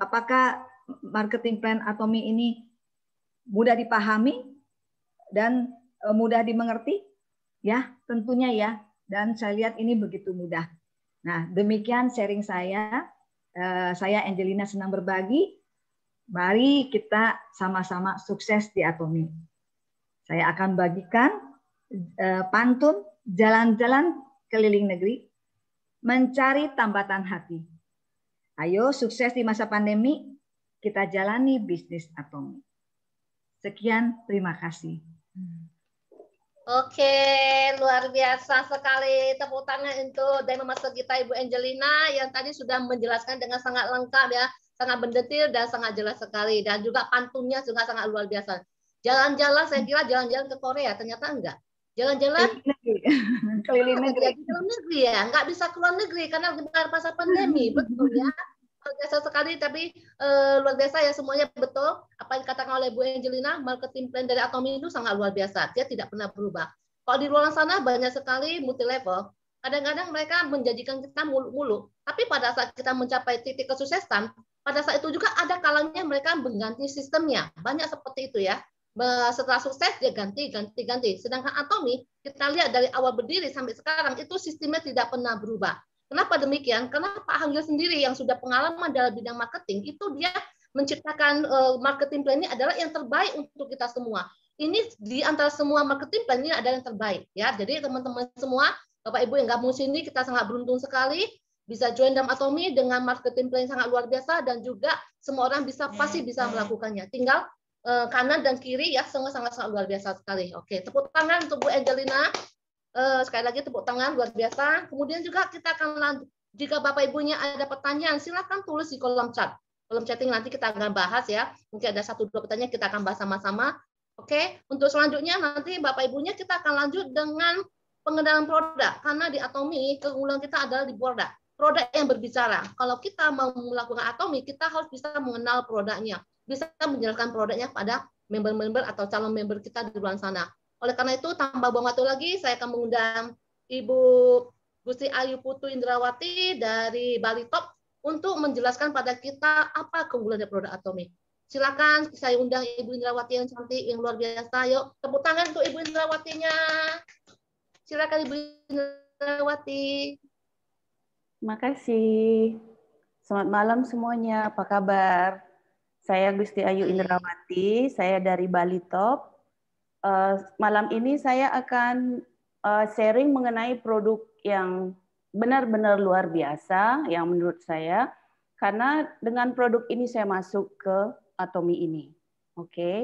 Apakah marketing plan Atomi ini mudah dipahami? dan eh, mudah dimengerti? Ya, tentunya ya. Dan saya lihat ini begitu mudah. Nah, demikian sharing saya. Eh, saya Angelina senang berbagi. Mari kita sama-sama sukses di Atomi. Saya akan bagikan eh, pantun jalan-jalan keliling negeri mencari tambatan hati. Ayo sukses di masa pandemi, kita jalani bisnis Atomi. Sekian, terima kasih. Oke, luar biasa sekali tepuk tangan untuk dari master kita Ibu Angelina yang tadi sudah menjelaskan dengan sangat lengkap ya, sangat mendetil dan sangat jelas sekali dan juga pantunnya juga sangat luar biasa. Jalan-jalan saya kira jalan-jalan ke Korea ternyata enggak. Jalan-jalan keliling negeri. Keliling negeri. negeri ya, enggak bisa keluar negeri karena di masa pandemi, betul ya luar biasa sekali tapi uh, luar biasa ya semuanya betul apa yang dikatakan oleh Bu Angelina marketing plan dari Atomi itu sangat luar biasa dia tidak pernah berubah kalau di luar sana banyak sekali multi level kadang-kadang mereka menjanjikan kita mulu-mulu tapi pada saat kita mencapai titik kesuksesan pada saat itu juga ada kalanya mereka mengganti sistemnya banyak seperti itu ya setelah sukses dia ganti ganti ganti sedangkan Atomi kita lihat dari awal berdiri sampai sekarang itu sistemnya tidak pernah berubah Kenapa demikian? Karena Pak Hanggil sendiri yang sudah pengalaman dalam bidang marketing itu dia menciptakan uh, marketing plan ini adalah yang terbaik untuk kita semua. Ini di antara semua marketing plan ini adalah yang terbaik ya. Jadi teman-teman semua Bapak Ibu yang gabung sini kita sangat beruntung sekali bisa join dalam Atomi dengan marketing plan yang sangat luar biasa dan juga semua orang bisa ya. pasti bisa melakukannya. Tinggal uh, kanan dan kiri ya sangat sangat luar biasa sekali. Oke, tepuk tangan untuk Bu Angelina eh, sekali lagi tepuk tangan luar biasa. Kemudian juga kita akan lanjut jika Bapak Ibunya ada pertanyaan, silahkan tulis di kolom chat. Kolom chatting nanti kita akan bahas ya. Mungkin ada satu dua pertanyaan kita akan bahas sama-sama. Oke, untuk selanjutnya nanti Bapak Ibunya kita akan lanjut dengan pengendalian produk karena di Atomi keunggulan kita adalah di produk. Produk yang berbicara. Kalau kita mau melakukan Atomi, kita harus bisa mengenal produknya, bisa menjelaskan produknya pada member-member atau calon member kita di luar sana. Oleh karena itu, tambah buang waktu lagi, saya akan mengundang Ibu Gusti Ayu Putu Indrawati dari Bali Top untuk menjelaskan pada kita apa keunggulan dari produk atomik. Silakan saya undang Ibu Indrawati yang cantik, yang luar biasa. Yuk, tepuk tangan untuk Ibu Indrawatinya. Silakan Ibu Indrawati. Terima kasih. Selamat malam semuanya. Apa kabar? Saya Gusti Ayu Indrawati, saya dari Bali Top. Eh, malam ini saya akan uh, sharing mengenai produk yang benar-benar luar biasa yang menurut saya karena dengan produk ini saya masuk ke Atomi ini. Oke. Okay.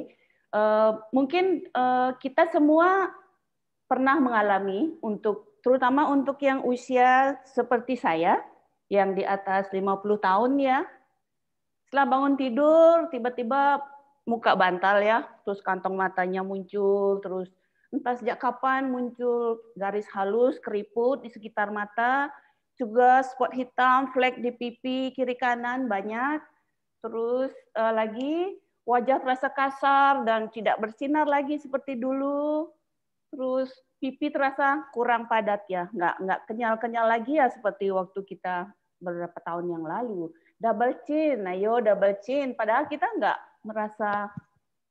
Uh, eh, mungkin uh, kita semua pernah mengalami untuk terutama untuk yang usia seperti saya yang di atas 50 tahun ya. Setelah bangun tidur tiba-tiba muka bantal ya, terus kantong matanya muncul, terus entah sejak kapan muncul garis halus, keriput di sekitar mata, juga spot hitam, flek di pipi, kiri kanan banyak. Terus uh, lagi wajah terasa kasar dan tidak bersinar lagi seperti dulu. Terus pipi terasa kurang padat ya, nggak nggak kenyal-kenyal lagi ya seperti waktu kita beberapa tahun yang lalu. Double chin, ayo double chin. Padahal kita nggak merasa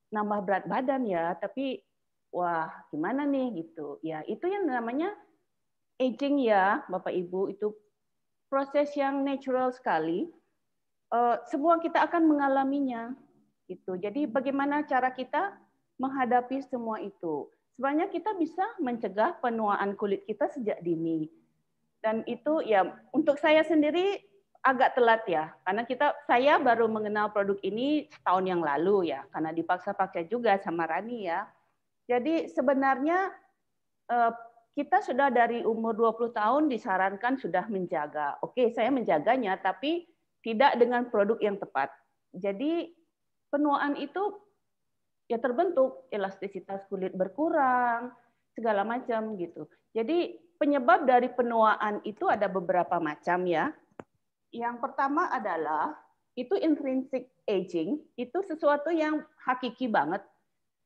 nambah berat badan ya, tapi wah gimana nih gitu. Ya itu yang namanya aging ya Bapak Ibu itu proses yang natural sekali. Uh, semua kita akan mengalaminya gitu. Jadi bagaimana cara kita menghadapi semua itu? Sebenarnya kita bisa mencegah penuaan kulit kita sejak dini. Dan itu ya untuk saya sendiri agak telat ya, karena kita saya baru mengenal produk ini setahun yang lalu ya, karena dipaksa pakai juga sama Rani ya. Jadi sebenarnya eh, kita sudah dari umur 20 tahun disarankan sudah menjaga. Oke, saya menjaganya tapi tidak dengan produk yang tepat. Jadi penuaan itu ya terbentuk elastisitas kulit berkurang, segala macam gitu. Jadi penyebab dari penuaan itu ada beberapa macam ya yang pertama adalah itu intrinsic aging, itu sesuatu yang hakiki banget,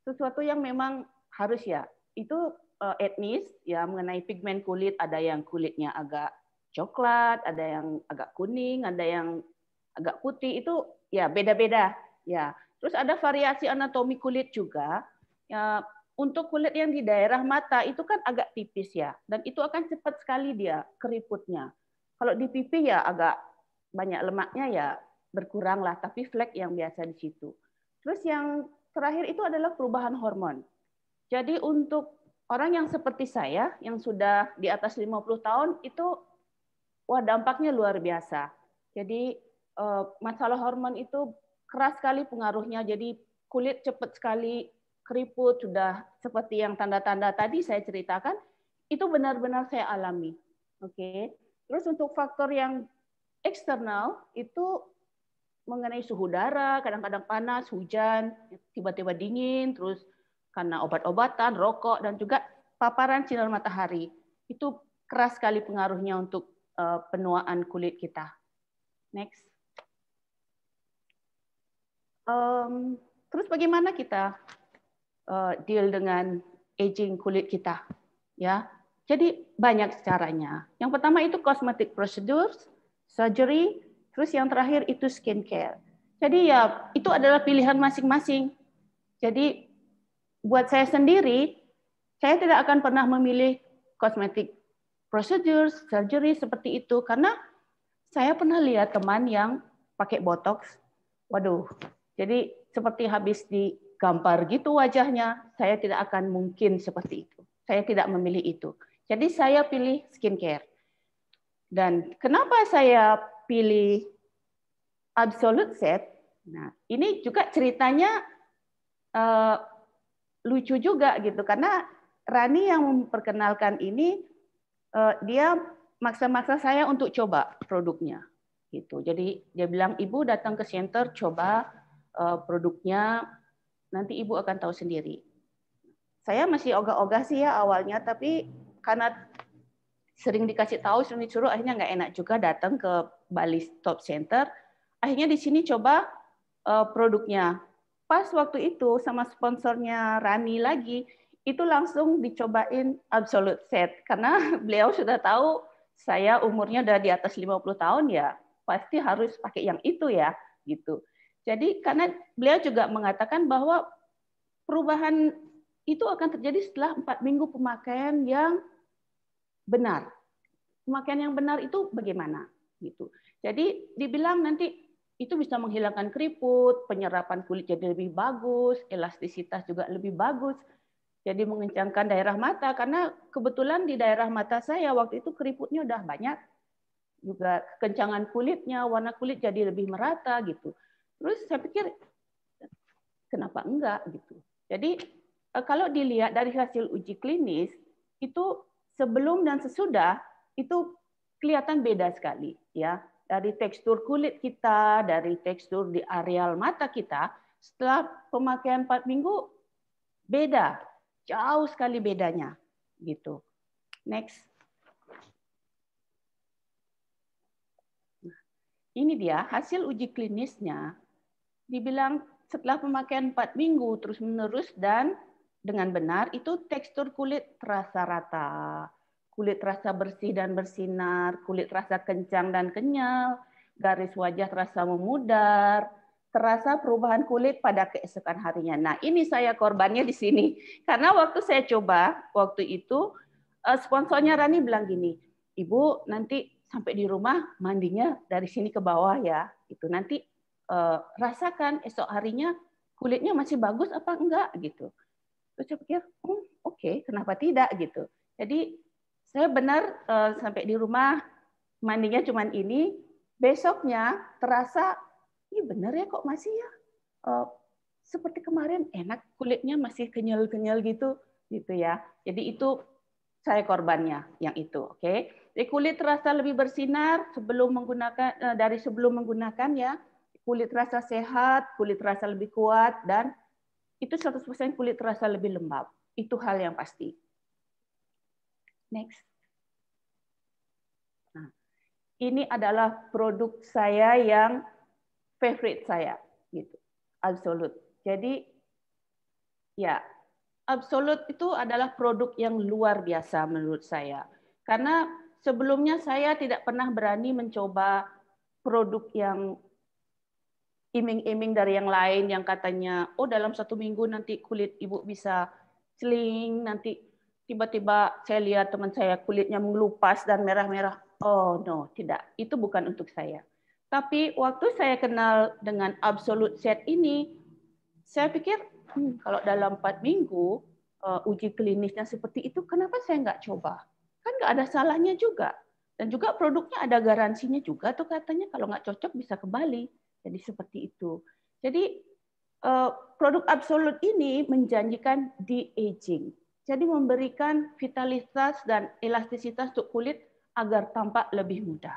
sesuatu yang memang harus ya. Itu eh, etnis ya mengenai pigmen kulit, ada yang kulitnya agak coklat, ada yang agak kuning, ada yang agak putih itu ya beda-beda ya. Terus ada variasi anatomi kulit juga. Ya, untuk kulit yang di daerah mata itu kan agak tipis ya, dan itu akan cepat sekali dia keriputnya. Kalau di pipi ya agak banyak lemaknya ya berkurang lah, tapi flek yang biasa di situ. Terus yang terakhir itu adalah perubahan hormon. Jadi untuk orang yang seperti saya yang sudah di atas 50 tahun itu wah dampaknya luar biasa. Jadi eh, masalah hormon itu keras sekali pengaruhnya. Jadi kulit cepat sekali keriput sudah seperti yang tanda-tanda tadi saya ceritakan itu benar-benar saya alami. Oke. Okay. Terus untuk faktor yang eksternal itu mengenai suhu udara, kadang-kadang panas, hujan, tiba-tiba dingin, terus karena obat-obatan, rokok, dan juga paparan sinar matahari. Itu keras sekali pengaruhnya untuk eh, penuaan kulit kita. Next. Um, terus bagaimana kita uh, deal dengan aging kulit kita? Ya, jadi banyak caranya. Yang pertama itu cosmetic procedures, surgery, terus yang terakhir itu skincare. Jadi ya itu adalah pilihan masing-masing. Jadi buat saya sendiri, saya tidak akan pernah memilih kosmetik procedures, surgery seperti itu karena saya pernah lihat teman yang pakai botox. Waduh. Jadi seperti habis digampar gitu wajahnya, saya tidak akan mungkin seperti itu. Saya tidak memilih itu. Jadi saya pilih skincare. Dan kenapa saya pilih absolute set? Nah, ini juga ceritanya uh, lucu juga gitu karena Rani yang memperkenalkan ini uh, dia maksa-maksa saya untuk coba produknya gitu. Jadi dia bilang ibu datang ke center coba uh, produknya nanti ibu akan tahu sendiri. Saya masih ogah-ogah sih ya awalnya tapi karena sering dikasih tahu, sering disuruh, akhirnya nggak enak juga datang ke Bali Top Center. Akhirnya di sini coba eh, produknya. Pas waktu itu sama sponsornya Rani lagi, itu langsung dicobain absolute set. Karena beliau sudah tahu saya umurnya udah di atas 50 tahun ya, pasti harus pakai yang itu ya, gitu. Jadi karena beliau juga mengatakan bahwa perubahan itu akan terjadi setelah empat minggu pemakaian yang benar. Pemakaian yang benar itu bagaimana? Gitu. Jadi dibilang nanti itu bisa menghilangkan keriput, penyerapan kulit jadi lebih bagus, elastisitas juga lebih bagus. Jadi mengencangkan daerah mata karena kebetulan di daerah mata saya waktu itu keriputnya udah banyak juga kencangan kulitnya, warna kulit jadi lebih merata gitu. Terus saya pikir kenapa enggak gitu. Jadi eh, kalau dilihat dari hasil uji klinis itu sebelum dan sesudah itu kelihatan beda sekali ya dari tekstur kulit kita, dari tekstur di areal mata kita, setelah pemakaian 4 minggu beda, jauh sekali bedanya gitu. Next. ini dia hasil uji klinisnya. Dibilang setelah pemakaian 4 minggu terus-menerus dan dengan benar itu tekstur kulit terasa rata. Kulit terasa bersih dan bersinar, kulit terasa kencang dan kenyal, garis wajah terasa memudar, terasa perubahan kulit pada keesokan harinya. Nah, ini saya korbannya di sini. Karena waktu saya coba, waktu itu eh, sponsornya Rani bilang gini, "Ibu, nanti sampai di rumah mandinya dari sini ke bawah ya." Itu nanti eh, rasakan esok harinya kulitnya masih bagus apa enggak gitu. Terus saya pikir, hmm, oke, okay, kenapa tidak gitu. Jadi saya benar uh, sampai di rumah mandinya cuma ini, besoknya terasa, ini benar ya kok masih ya. Uh, seperti kemarin enak kulitnya masih kenyal-kenyal gitu gitu ya. Jadi itu saya korbannya yang itu, oke. Okay? kulit terasa lebih bersinar sebelum menggunakan eh, dari sebelum menggunakan ya. Kulit terasa sehat, kulit terasa lebih kuat dan itu 100% kulit terasa lebih lembab. Itu hal yang pasti. Next. Nah, ini adalah produk saya yang favorite saya gitu. Absolut. Jadi ya, absolut itu adalah produk yang luar biasa menurut saya. Karena sebelumnya saya tidak pernah berani mencoba produk yang iming-iming dari yang lain yang katanya, oh dalam satu minggu nanti kulit ibu bisa celing, nanti tiba-tiba saya lihat teman saya kulitnya mengelupas dan merah-merah. Oh no, tidak. Itu bukan untuk saya. Tapi waktu saya kenal dengan absolute set ini, saya pikir hmm, kalau dalam empat minggu uh, uji klinisnya seperti itu, kenapa saya nggak coba? Kan nggak ada salahnya juga. Dan juga produknya ada garansinya juga tuh katanya kalau nggak cocok bisa kembali. Jadi seperti itu. Jadi eh, produk absolut ini menjanjikan de-aging. Jadi memberikan vitalitas dan elastisitas untuk kulit agar tampak lebih muda.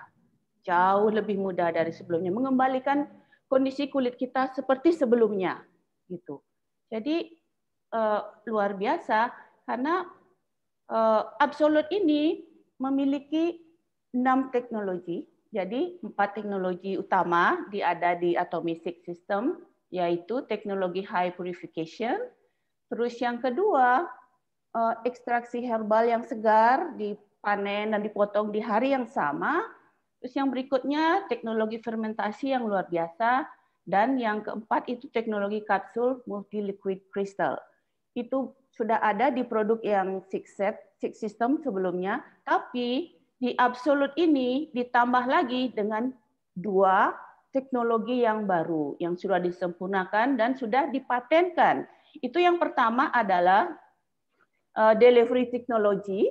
Jauh lebih muda dari sebelumnya. Mengembalikan kondisi kulit kita seperti sebelumnya. gitu. Jadi eh, luar biasa karena eh, absolut ini memiliki enam teknologi jadi empat teknologi utama di ada di atomistic system yaitu teknologi high purification. Terus yang kedua eh, ekstraksi herbal yang segar dipanen dan dipotong di hari yang sama. Terus yang berikutnya teknologi fermentasi yang luar biasa dan yang keempat itu teknologi kapsul multi liquid crystal. Itu sudah ada di produk yang six set, six system sebelumnya, tapi di absolut ini ditambah lagi dengan dua teknologi yang baru yang sudah disempurnakan dan sudah dipatenkan. Itu yang pertama adalah eh, delivery technology.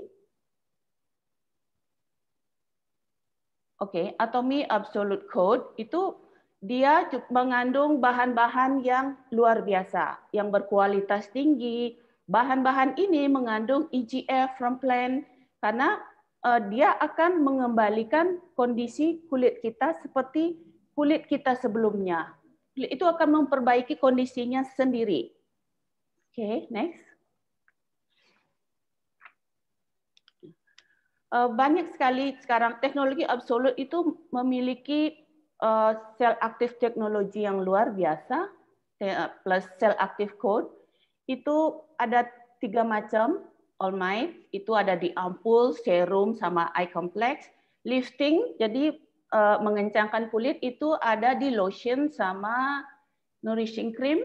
Oke, okay, atomi absolute code itu dia mengandung bahan-bahan yang luar biasa, yang berkualitas tinggi. Bahan-bahan ini mengandung EGF from plant karena Eh, dia akan mengembalikan kondisi kulit kita seperti kulit kita sebelumnya. Itu akan memperbaiki kondisinya sendiri. Oke, okay, next. Eh, banyak sekali sekarang teknologi absolut itu memiliki eh, sel aktif teknologi yang luar biasa plus sel aktif code. Itu ada tiga macam All my itu ada di ampul, serum sama eye complex. Lifting jadi uh, mengencangkan kulit itu ada di lotion sama nourishing cream.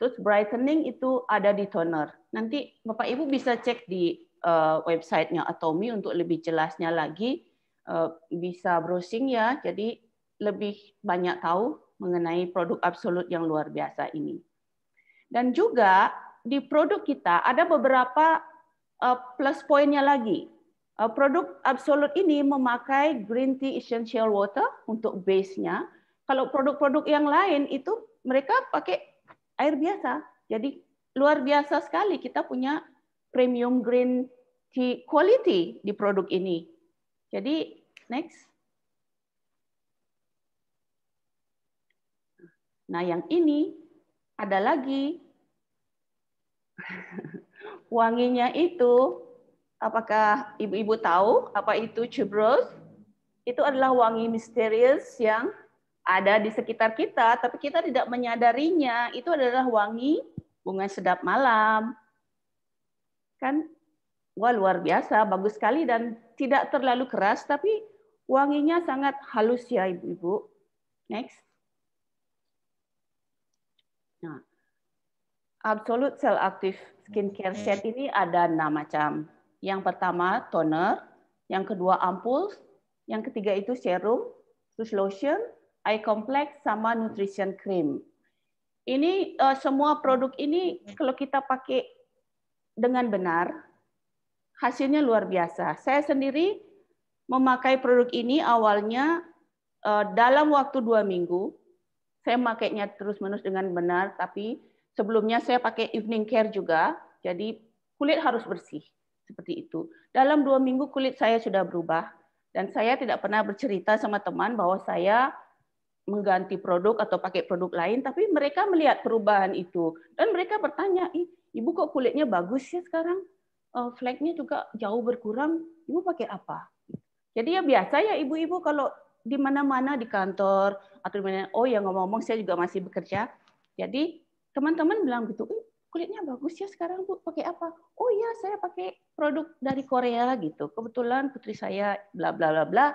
Terus brightening itu ada di toner. Nanti Bapak Ibu bisa cek di uh, websitenya Atomi untuk lebih jelasnya lagi. Uh, bisa browsing ya, jadi lebih banyak tahu mengenai produk absolut yang luar biasa ini. Dan juga di produk kita ada beberapa Uh, plus poinnya lagi. Uh, produk absolut ini memakai green tea essential water untuk base-nya. Kalau produk-produk yang lain itu mereka pakai air biasa. Jadi luar biasa sekali kita punya premium green tea quality di produk ini. Jadi next. Nah, yang ini ada lagi. Wanginya itu, apakah ibu-ibu tahu apa itu tuberose? Itu adalah wangi misterius yang ada di sekitar kita, tapi kita tidak menyadarinya. Itu adalah wangi bunga sedap malam. Kan wah luar biasa, bagus sekali dan tidak terlalu keras, tapi wanginya sangat halus ya ibu-ibu. Next. Nah, absolute sel active Skincare hmm. set ini ada enam macam. Yang pertama toner, yang kedua ampul, yang ketiga itu serum, terus lotion, eye complex, sama nutrition cream. Ini uh, semua produk ini hmm. kalau kita pakai dengan benar, hasilnya luar biasa. Saya sendiri memakai produk ini awalnya uh, dalam waktu dua minggu, saya makainya terus-menerus dengan benar, tapi Sebelumnya saya pakai evening care juga, jadi kulit harus bersih seperti itu. Dalam dua minggu kulit saya sudah berubah dan saya tidak pernah bercerita sama teman bahwa saya mengganti produk atau pakai produk lain, tapi mereka melihat perubahan itu dan mereka bertanya, ibu kok kulitnya bagus ya sekarang, eh, fleknya juga jauh berkurang, ibu pakai apa? Jadi ya biasa ya ibu-ibu kalau di mana-mana di kantor atau di mana, oh ya ngomong-ngomong saya juga masih bekerja, jadi teman-teman bilang gitu, kulitnya bagus ya sekarang bu, pakai apa? Oh iya saya pakai produk dari Korea gitu. Kebetulan putri saya bla bla bla bla.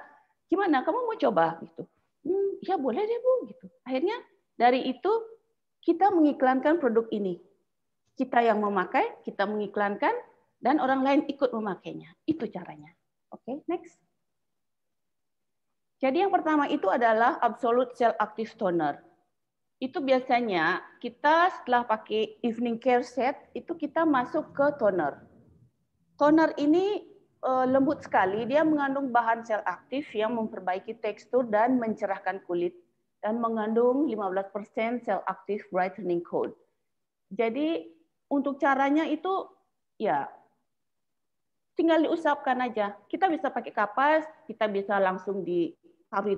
Gimana? Kamu mau coba gitu? Hmm, ya boleh deh bu gitu. Akhirnya dari itu kita mengiklankan produk ini. Kita yang memakai, kita mengiklankan, dan orang lain ikut memakainya. Itu caranya. Oke, okay, next. Jadi yang pertama itu adalah absolute cell active toner itu biasanya kita setelah pakai evening care set itu kita masuk ke toner. Toner ini eh, lembut sekali, dia mengandung bahan sel aktif yang memperbaiki tekstur dan mencerahkan kulit dan mengandung 15% sel aktif brightening code. Jadi untuk caranya itu ya tinggal diusapkan aja. Kita bisa pakai kapas, kita bisa langsung di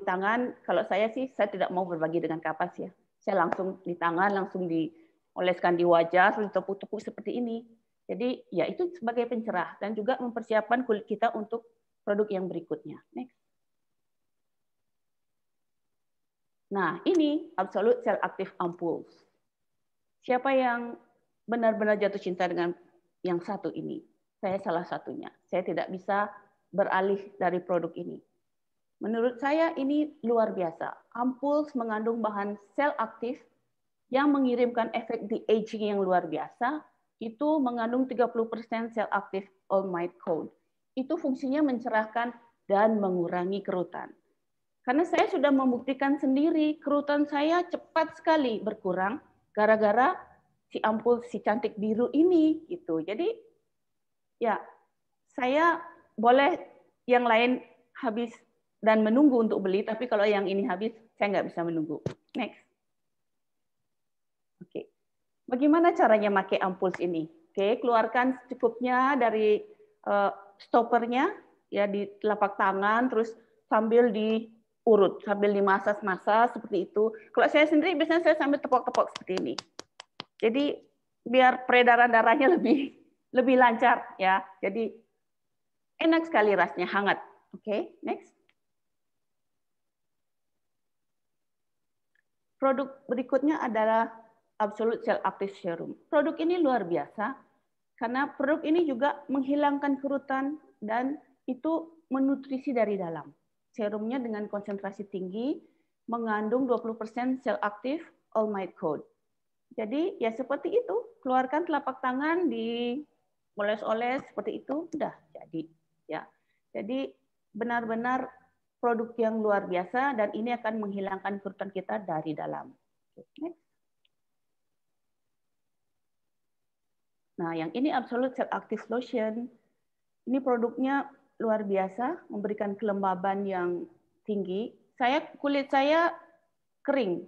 tangan. Kalau saya sih saya tidak mau berbagi dengan kapas ya saya langsung di tangan, langsung dioleskan di wajah, terus ditepuk-tepuk seperti ini. Jadi ya itu sebagai pencerah dan juga mempersiapkan kulit kita untuk produk yang berikutnya. Next. Nah, ini absolute cell active Ampoule. Siapa yang benar-benar jatuh cinta dengan yang satu ini? Saya salah satunya. Saya tidak bisa beralih dari produk ini. Menurut saya ini luar biasa. ampul mengandung bahan sel aktif yang mengirimkan efek di aging yang luar biasa, itu mengandung 30% sel aktif all might code. Itu fungsinya mencerahkan dan mengurangi kerutan. Karena saya sudah membuktikan sendiri, kerutan saya cepat sekali berkurang gara-gara si ampul si cantik biru ini gitu. Jadi ya saya boleh yang lain habis dan menunggu untuk beli, tapi kalau yang ini habis, saya nggak bisa menunggu. Next. Oke. Okay. Bagaimana caranya pakai ampuls ini? Oke, okay, keluarkan secukupnya dari uh, eh, stoppernya ya di telapak tangan, terus sambil diurut, sambil dimasas-masas seperti itu. Kalau saya sendiri biasanya saya sambil tepok-tepok seperti ini. Jadi biar peredaran darahnya lebih lebih lancar ya. Jadi enak sekali rasanya, hangat. Oke, okay, next. Produk berikutnya adalah Absolute Cell Active Serum. Produk ini luar biasa karena produk ini juga menghilangkan kerutan dan itu menutrisi dari dalam. Serumnya dengan konsentrasi tinggi mengandung 20% sel aktif all my code. Jadi ya seperti itu, keluarkan telapak tangan di oles-oles seperti itu, udah jadi ya. Jadi benar-benar produk yang luar biasa dan ini akan menghilangkan kerutan kita dari dalam. Nah, yang ini Absolute Cell Active Lotion. Ini produknya luar biasa, memberikan kelembaban yang tinggi. Saya kulit saya kering,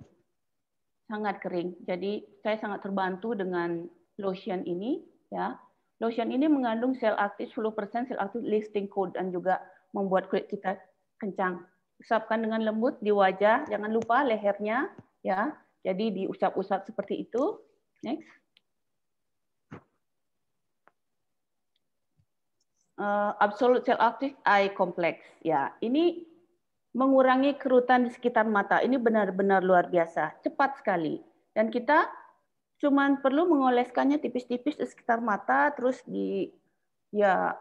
sangat kering. Jadi saya sangat terbantu dengan lotion ini. Ya, lotion ini mengandung sel aktif 10% sel aktif listing code dan juga membuat kulit kita kencang. Usapkan dengan lembut di wajah, jangan lupa lehernya ya. Jadi diusap-usap seperti itu. Next. Uh, absolute cell active eye complex. Ya, ini mengurangi kerutan di sekitar mata. Ini benar-benar luar biasa, cepat sekali. Dan kita cuman perlu mengoleskannya tipis-tipis di sekitar mata terus di ya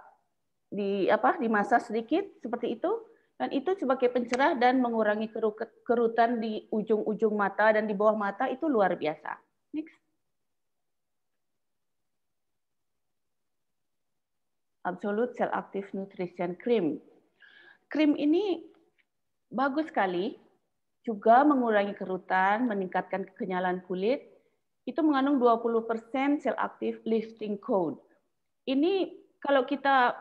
di apa dimasak sedikit seperti itu dan itu sebagai pencerah dan mengurangi kerutan di ujung-ujung mata dan di bawah mata itu luar biasa. Next. Absolute Cell Active Nutrition Cream. Krim ini bagus sekali, juga mengurangi kerutan, meningkatkan kekenyalan kulit. Itu mengandung 20% cell active lifting code. Ini kalau kita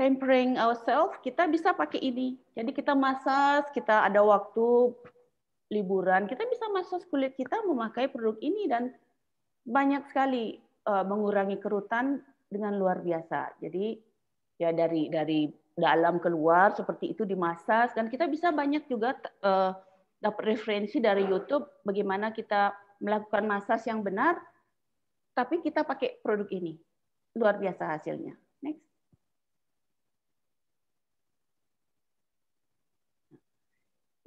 pampering ourselves, kita bisa pakai ini. Jadi kita masas, kita ada waktu liburan, kita bisa masas kulit kita memakai produk ini dan banyak sekali uh, mengurangi kerutan dengan luar biasa. Jadi ya dari dari dalam keluar seperti itu dimasas dan kita bisa banyak juga uh, dapat referensi dari YouTube bagaimana kita melakukan masas yang benar tapi kita pakai produk ini. Luar biasa hasilnya. Next.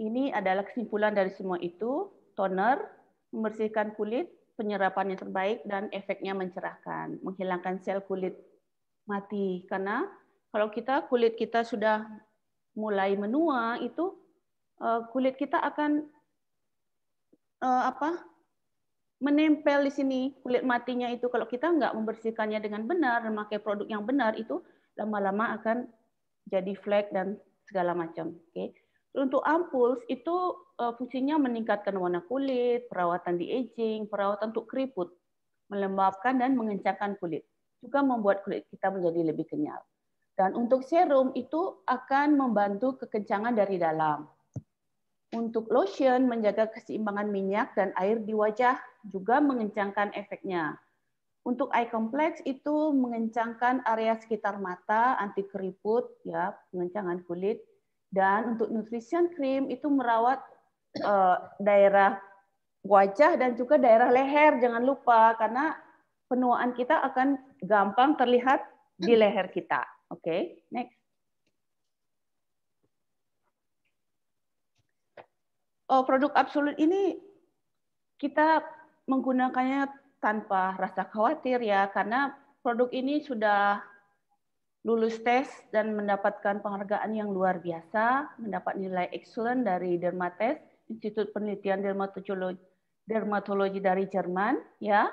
Ini adalah kesimpulan dari semua itu, toner, membersihkan kulit, penyerapannya terbaik, dan efeknya mencerahkan, menghilangkan sel kulit mati. Karena kalau kita kulit kita sudah mulai menua, itu eh, kulit kita akan eh, apa menempel di sini kulit matinya itu kalau kita nggak membersihkannya dengan benar memakai produk yang benar itu lama-lama akan jadi flek dan segala macam. Oke. Okay. Untuk ampuls itu eh, fungsinya meningkatkan warna kulit, perawatan di aging, perawatan untuk keriput, melembabkan dan mengencangkan kulit. Juga membuat kulit kita menjadi lebih kenyal. Dan untuk serum itu akan membantu kekencangan dari dalam. Untuk lotion menjaga keseimbangan minyak dan air di wajah juga mengencangkan efeknya. Untuk eye complex itu mengencangkan area sekitar mata, anti keriput, ya, pengencangan kulit, dan untuk nutrition cream itu merawat uh, daerah wajah dan juga daerah leher jangan lupa karena penuaan kita akan gampang terlihat di hmm. leher kita. Oke, okay, next. Oh, produk absolut ini kita menggunakannya tanpa rasa khawatir ya karena produk ini sudah lulus tes dan mendapatkan penghargaan yang luar biasa, mendapat nilai excellent dari Dermates, Institut Penelitian Dermatologi, Dermatologi dari Jerman, ya.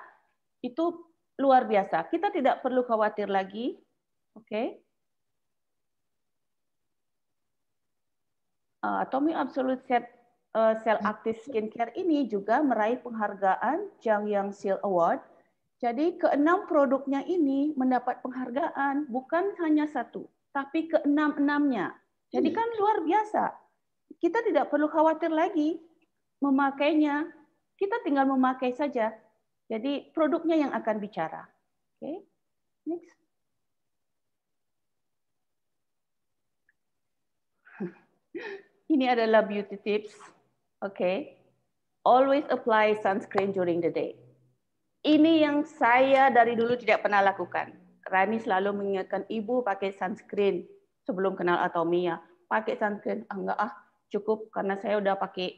Itu luar biasa. Kita tidak perlu khawatir lagi. Oke. Okay. Eh, Tommy Absolute Set eh, Cell Active Skincare ini juga meraih penghargaan Zhang Yang Seal Award jadi keenam produknya ini mendapat penghargaan bukan hanya satu, tapi keenam-enamnya. Jadi hmm. kan luar biasa. Kita tidak perlu khawatir lagi memakainya. Kita tinggal memakai saja. Jadi produknya yang akan bicara. Oke. Okay. Next. Ini adalah beauty tips. Oke. Okay. Always apply sunscreen during the day. Ini yang saya dari dulu tidak pernah lakukan. Rani selalu mengingatkan ibu pakai sunscreen sebelum kenal atomia. Pakai sunscreen ah, enggak ah cukup karena saya udah pakai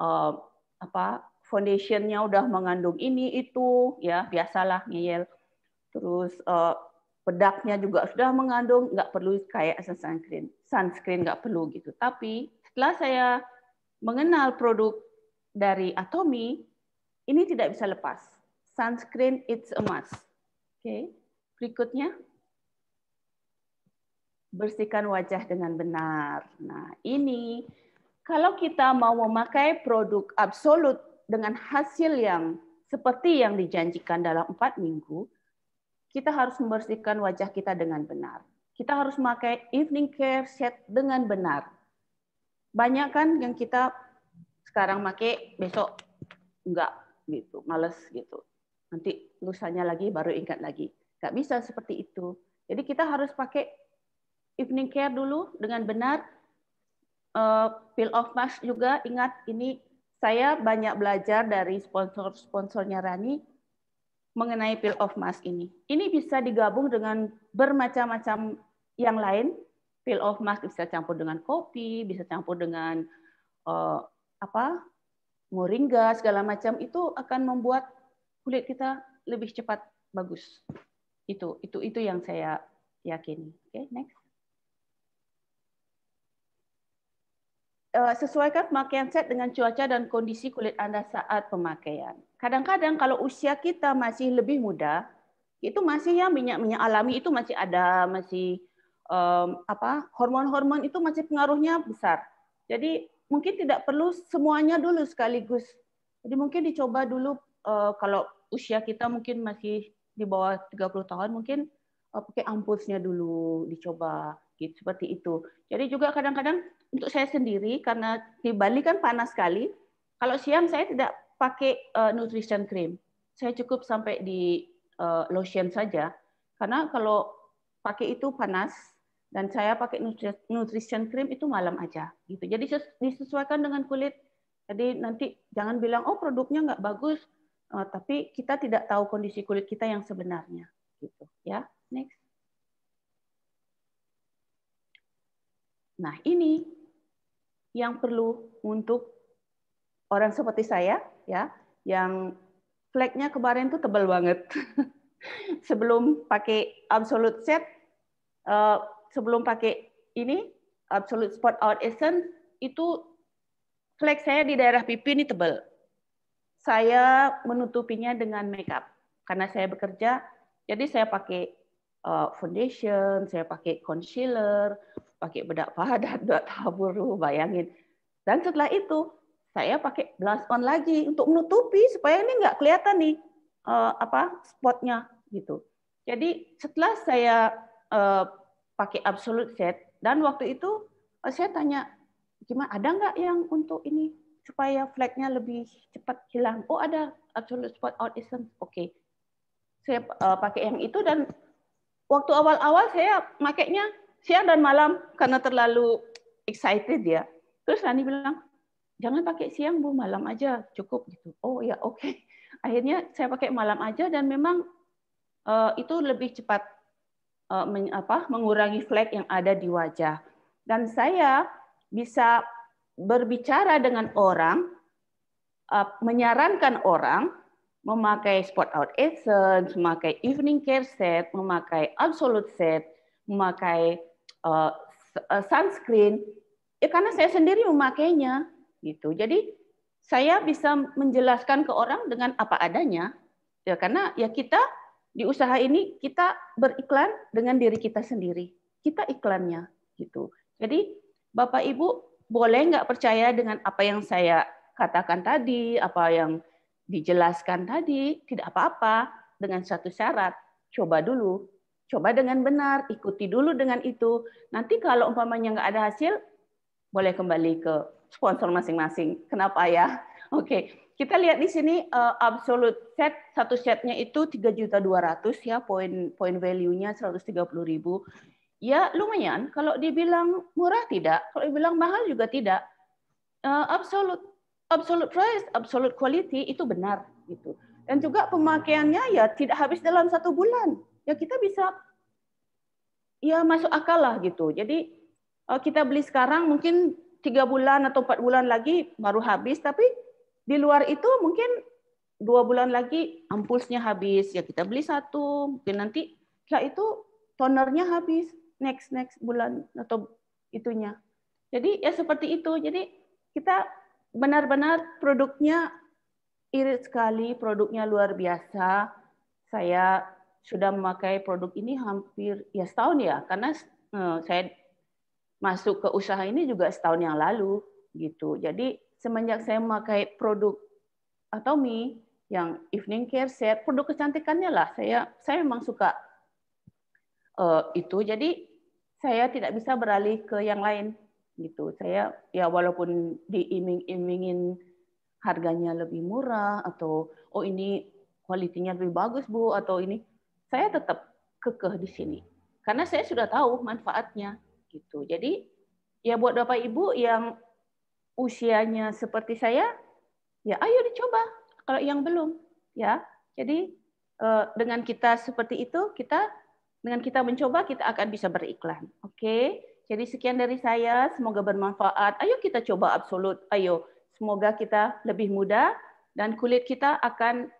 uh, apa foundationnya udah mengandung ini itu ya biasalah ngeyel. Terus uh, eh, bedaknya juga sudah mengandung nggak perlu kayak sunscreen. Sunscreen nggak perlu gitu. Tapi setelah saya mengenal produk dari Atomi, ini tidak bisa lepas sunscreen it's a must. Oke. Okay. Berikutnya bersihkan wajah dengan benar. Nah, ini kalau kita mau memakai produk absolut dengan hasil yang seperti yang dijanjikan dalam empat minggu, kita harus membersihkan wajah kita dengan benar. Kita harus memakai evening care set dengan benar. Banyak kan yang kita sekarang pakai, besok enggak gitu, males gitu nanti lusanya lagi baru ingat lagi. Nggak bisa seperti itu. Jadi kita harus pakai evening care dulu dengan benar, uh, eh, peel off mask juga ingat ini saya banyak belajar dari sponsor-sponsornya Rani mengenai peel off mask ini. Ini bisa digabung dengan bermacam-macam yang lain. Peel off mask bisa campur dengan kopi, bisa campur dengan uh, apa moringa segala macam itu akan membuat kulit kita lebih cepat bagus. Itu itu itu yang saya yakini. Oke, okay, next. Eh, sesuaikan pemakaian set dengan cuaca dan kondisi kulit Anda saat pemakaian. Kadang-kadang kalau usia kita masih lebih muda, itu masih ya minyak-minyak alami itu masih ada, masih um, apa hormon-hormon itu masih pengaruhnya besar. Jadi mungkin tidak perlu semuanya dulu sekaligus. Jadi mungkin dicoba dulu uh, kalau usia kita mungkin masih di bawah 30 tahun mungkin uh, pakai ampulsnya dulu dicoba gitu seperti itu. Jadi juga kadang-kadang untuk saya sendiri karena di Bali kan panas sekali. Kalau siang saya tidak pakai uh, nutrition cream. Saya cukup sampai di uh, lotion saja karena kalau pakai itu panas dan saya pakai nutrition cream itu malam aja gitu. Jadi disesuaikan dengan kulit. Jadi nanti jangan bilang oh produknya nggak bagus, uh, tapi kita tidak tahu kondisi kulit kita yang sebenarnya gitu ya next nah ini yang perlu untuk orang seperti saya ya yang flagnya kemarin tuh tebal banget sebelum pakai absolute set uh, sebelum pakai ini absolute spot out essence itu flag saya di daerah pipi ini tebal saya menutupinya dengan makeup karena saya bekerja. Jadi saya pakai eh, foundation, saya pakai concealer, pakai bedak padat, bedak tabur, bayangin. Dan setelah itu saya pakai blush on lagi untuk menutupi supaya ini nggak kelihatan nih eh, apa spotnya gitu. Jadi setelah saya eh, pakai absolute set dan waktu itu saya tanya gimana ada nggak yang untuk ini supaya flagnya lebih cepat hilang. Oh ada absolute spot out isn't. Oke. Okay. Saya uh, pakai yang itu dan waktu awal-awal saya makainya siang dan malam karena terlalu excited ya. Terus Rani bilang, "Jangan pakai siang, Bu, malam aja cukup." gitu. Oh ya, oke. Okay. Akhirnya saya pakai malam aja dan memang uh, itu lebih cepat uh, men, apa, mengurangi flek yang ada di wajah. Dan saya bisa berbicara dengan orang, uh, menyarankan orang memakai spot out essence, memakai evening care set, memakai absolute set, memakai uh, uh, sunscreen, ya karena saya sendiri memakainya gitu. Jadi saya bisa menjelaskan ke orang dengan apa adanya ya karena ya kita di usaha ini kita beriklan dengan diri kita sendiri. Kita iklannya gitu. Jadi Bapak Ibu boleh nggak percaya dengan apa yang saya katakan tadi, apa yang dijelaskan tadi, tidak apa-apa dengan satu syarat, coba dulu. Coba dengan benar, ikuti dulu dengan itu. Nanti kalau umpamanya nggak ada hasil, boleh kembali ke sponsor masing-masing. Kenapa ya? Oke, kita lihat di sini uh, absolute set satu setnya itu 3.200 ya poin poin value-nya 130.000. Ya lumayan, kalau dibilang murah tidak, kalau dibilang mahal juga tidak. Uh, absolute absolute price, absolute quality itu benar gitu. Dan juga pemakaiannya ya tidak habis dalam satu bulan. Ya kita bisa ya masuk akal lah gitu. Jadi uh, kita beli sekarang mungkin tiga bulan atau empat bulan lagi baru habis, tapi di luar itu mungkin dua bulan lagi ampulsnya habis ya kita beli satu mungkin nanti setelah ya, itu tonernya habis next next bulan atau itunya. Jadi ya seperti itu. Jadi kita benar-benar produknya irit sekali, produknya luar biasa. Saya sudah memakai produk ini hampir ya setahun ya, karena eh, saya masuk ke usaha ini juga setahun yang lalu gitu. Jadi semenjak saya memakai produk Atomi yang evening care set, produk kecantikannya lah saya saya memang suka uh, itu. Jadi saya tidak bisa beralih ke yang lain gitu. Saya ya walaupun diiming-imingin harganya lebih murah atau oh ini kualitinya lebih bagus Bu atau ini saya tetap kekeh di sini. Karena saya sudah tahu manfaatnya gitu. Jadi ya buat Bapak Ibu yang usianya seperti saya ya ayo dicoba kalau yang belum ya. Jadi eh, dengan kita seperti itu kita dengan kita mencoba, kita akan bisa beriklan. Oke, okay? jadi sekian dari saya. Semoga bermanfaat. Ayo kita coba absolut. Ayo, semoga kita lebih mudah dan kulit kita akan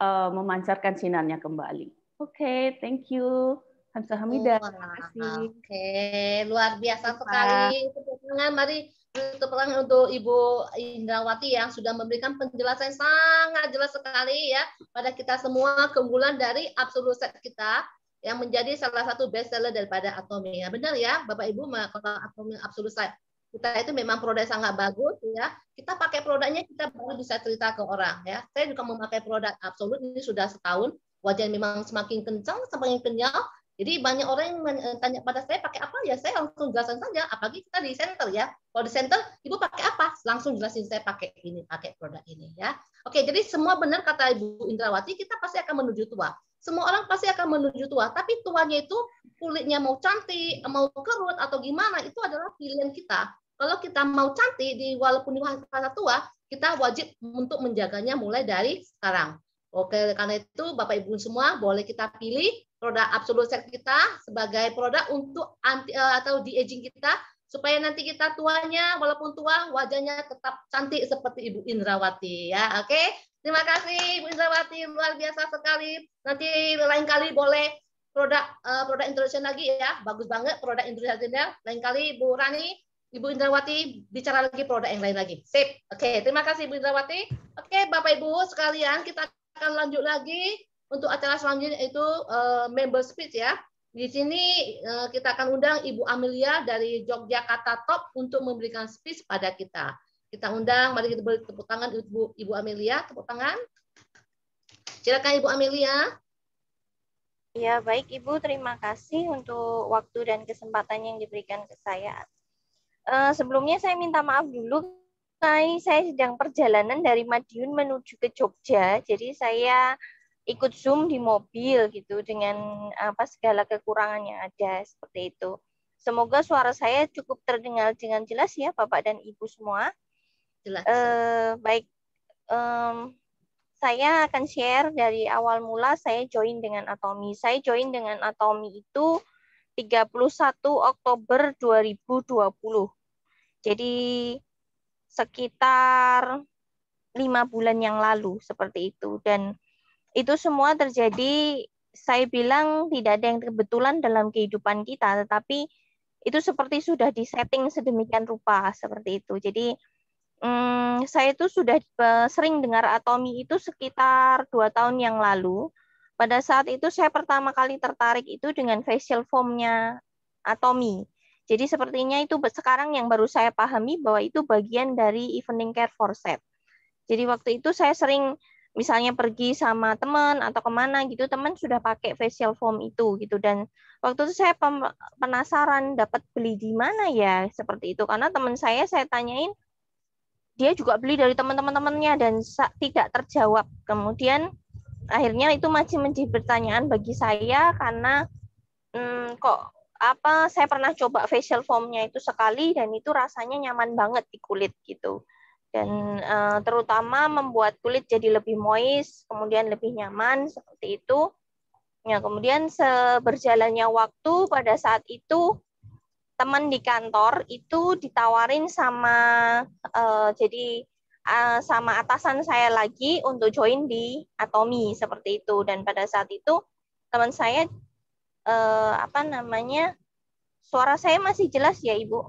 uh, memancarkan sinarnya kembali. Oke, okay, thank you. Hamzah Hamidah. Terima kasih. Oke, okay. luar biasa sekali. Pertangan mari untuk perang untuk Ibu Indrawati yang sudah memberikan penjelasan sangat jelas sekali ya pada kita semua keunggulan dari absolut set kita yang menjadi salah satu best seller daripada Atomic. Ya, benar ya, Bapak Ibu, kalau Atomic Absolute Side kita itu memang produk sangat bagus ya kita pakai produknya kita baru bisa cerita ke orang ya saya juga memakai produk absolut ini sudah setahun wajah memang semakin kencang semakin kenyal jadi banyak orang yang eh, tanya pada saya pakai apa ya saya langsung jelasin saja apalagi kita di center ya kalau di center ibu pakai apa langsung jelasin saya pakai ini pakai produk ini ya oke jadi semua benar kata ibu Indrawati kita pasti akan menuju tua semua orang pasti akan menuju tua. Tapi tuanya itu kulitnya mau cantik, mau kerut atau gimana, itu adalah pilihan kita. Kalau kita mau cantik, di walaupun di masa tua, kita wajib untuk menjaganya mulai dari sekarang. Oke, karena itu Bapak Ibu semua boleh kita pilih produk absolut set kita sebagai produk untuk anti eh, atau di aging kita supaya nanti kita tuanya walaupun tua wajahnya tetap cantik seperti Ibu Indrawati ya. Oke. Terima kasih Bu Indrawati luar biasa sekali. Nanti lain kali boleh produk uh, produk introduction lagi ya. Bagus banget produk introductionnya. Lain kali Bu Rani, Ibu Indrawati bicara lagi produk yang lain lagi. Sip. Oke, okay, terima kasih Bu Indrawati. Oke, okay, Bapak Ibu sekalian kita akan lanjut lagi untuk acara selanjutnya itu uh, eh, member speech ya. Di sini uh, kita akan undang Ibu Amelia dari Yogyakarta Top untuk memberikan speech pada kita. Kita undang, mari kita beri tepuk tangan Ibu, Ibu Amelia. Tepuk tangan. Silakan Ibu Amelia. Ya, baik Ibu. Terima kasih untuk waktu dan kesempatan yang diberikan ke saya. Uh, sebelumnya saya minta maaf dulu saya sedang perjalanan dari Madiun menuju ke Jogja. Jadi saya ikut Zoom di mobil gitu dengan apa segala kekurangan yang ada seperti itu. Semoga suara saya cukup terdengar dengan jelas ya Bapak dan Ibu semua. Jelas. Uh, eh, baik. Um, saya akan share dari awal mula saya join dengan Atomi. Saya join dengan Atomi itu 31 Oktober 2020. Jadi sekitar lima bulan yang lalu seperti itu dan itu semua terjadi saya bilang tidak ada yang kebetulan dalam kehidupan kita tetapi itu seperti sudah disetting sedemikian rupa seperti itu jadi hmm, saya itu sudah eh, sering dengar atomi itu sekitar dua tahun yang lalu. Pada saat itu saya pertama kali tertarik itu dengan facial foamnya atomi. Jadi sepertinya itu sekarang yang baru saya pahami bahwa itu bagian dari evening care for set. Jadi waktu itu saya sering misalnya pergi sama teman atau kemana gitu, teman sudah pakai facial foam itu gitu. Dan waktu itu saya penasaran dapat beli di mana ya seperti itu. Karena teman saya saya tanyain, dia juga beli dari teman-teman-temannya dan tidak terjawab. Kemudian akhirnya itu masih menjadi pertanyaan bagi saya karena hmm, kok apa saya pernah coba facial foamnya itu sekali dan itu rasanya nyaman banget di kulit gitu dan uh, terutama membuat kulit jadi lebih moist kemudian lebih nyaman seperti itu ya kemudian seberjalannya waktu pada saat itu teman di kantor itu ditawarin sama uh, jadi uh, sama atasan saya lagi untuk join di Atomi seperti itu dan pada saat itu teman saya uh, apa namanya suara saya masih jelas ya ibu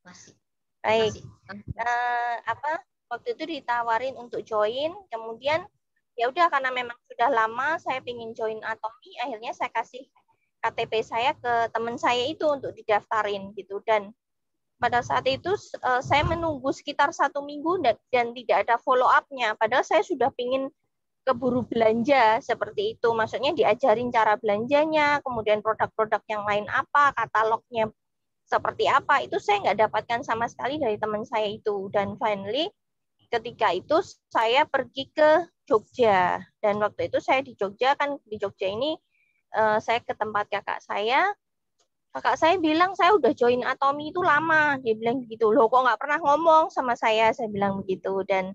masih baik masih. Uh, apa waktu itu ditawarin untuk join kemudian ya udah karena memang sudah lama saya ingin join Atomi akhirnya saya kasih KTP saya ke teman saya itu untuk didaftarin gitu dan pada saat itu e, saya menunggu sekitar satu minggu dan, dan tidak ada follow up-nya. Padahal saya sudah pingin keburu belanja seperti itu. Maksudnya diajarin cara belanjanya, kemudian produk-produk yang lain apa, katalognya seperti apa. Itu saya nggak dapatkan sama sekali dari teman saya itu. Dan finally ketika itu saya pergi ke Jogja. Dan waktu itu saya di Jogja, kan di Jogja ini uh, saya ke tempat kakak saya kakak saya bilang saya udah join Atomi itu lama dia bilang gitu loh kok nggak pernah ngomong sama saya saya bilang begitu dan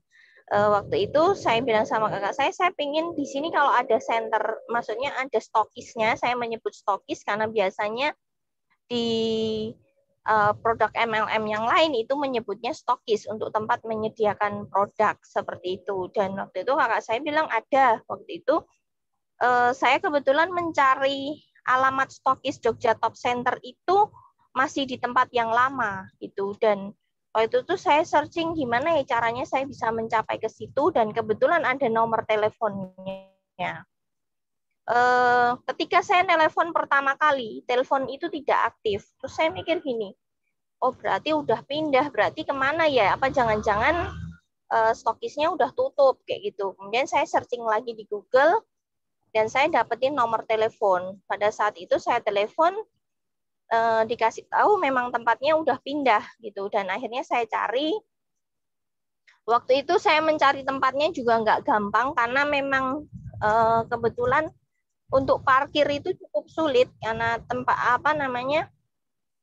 uh, waktu itu saya bilang sama kakak saya saya pingin di sini kalau ada center maksudnya ada stokisnya saya menyebut stokis karena biasanya di uh, produk MLM yang lain itu menyebutnya stokis untuk tempat menyediakan produk seperti itu dan waktu itu kakak saya bilang ada waktu itu eh, saya kebetulan mencari alamat stokis Jogja Top Center itu masih di tempat yang lama gitu dan waktu itu tuh saya searching gimana ya caranya saya bisa mencapai ke situ dan kebetulan ada nomor teleponnya. Eh, ketika saya telepon pertama kali, telepon itu tidak aktif. Terus saya mikir gini, oh berarti udah pindah, berarti kemana ya? Apa jangan-jangan eh, stokisnya udah tutup kayak gitu. Kemudian saya searching lagi di Google, dan saya dapetin nomor telepon. Pada saat itu saya telepon eh, dikasih tahu memang tempatnya udah pindah gitu dan akhirnya saya cari waktu itu saya mencari tempatnya juga nggak gampang karena memang eh, kebetulan untuk parkir itu cukup sulit karena tempat apa namanya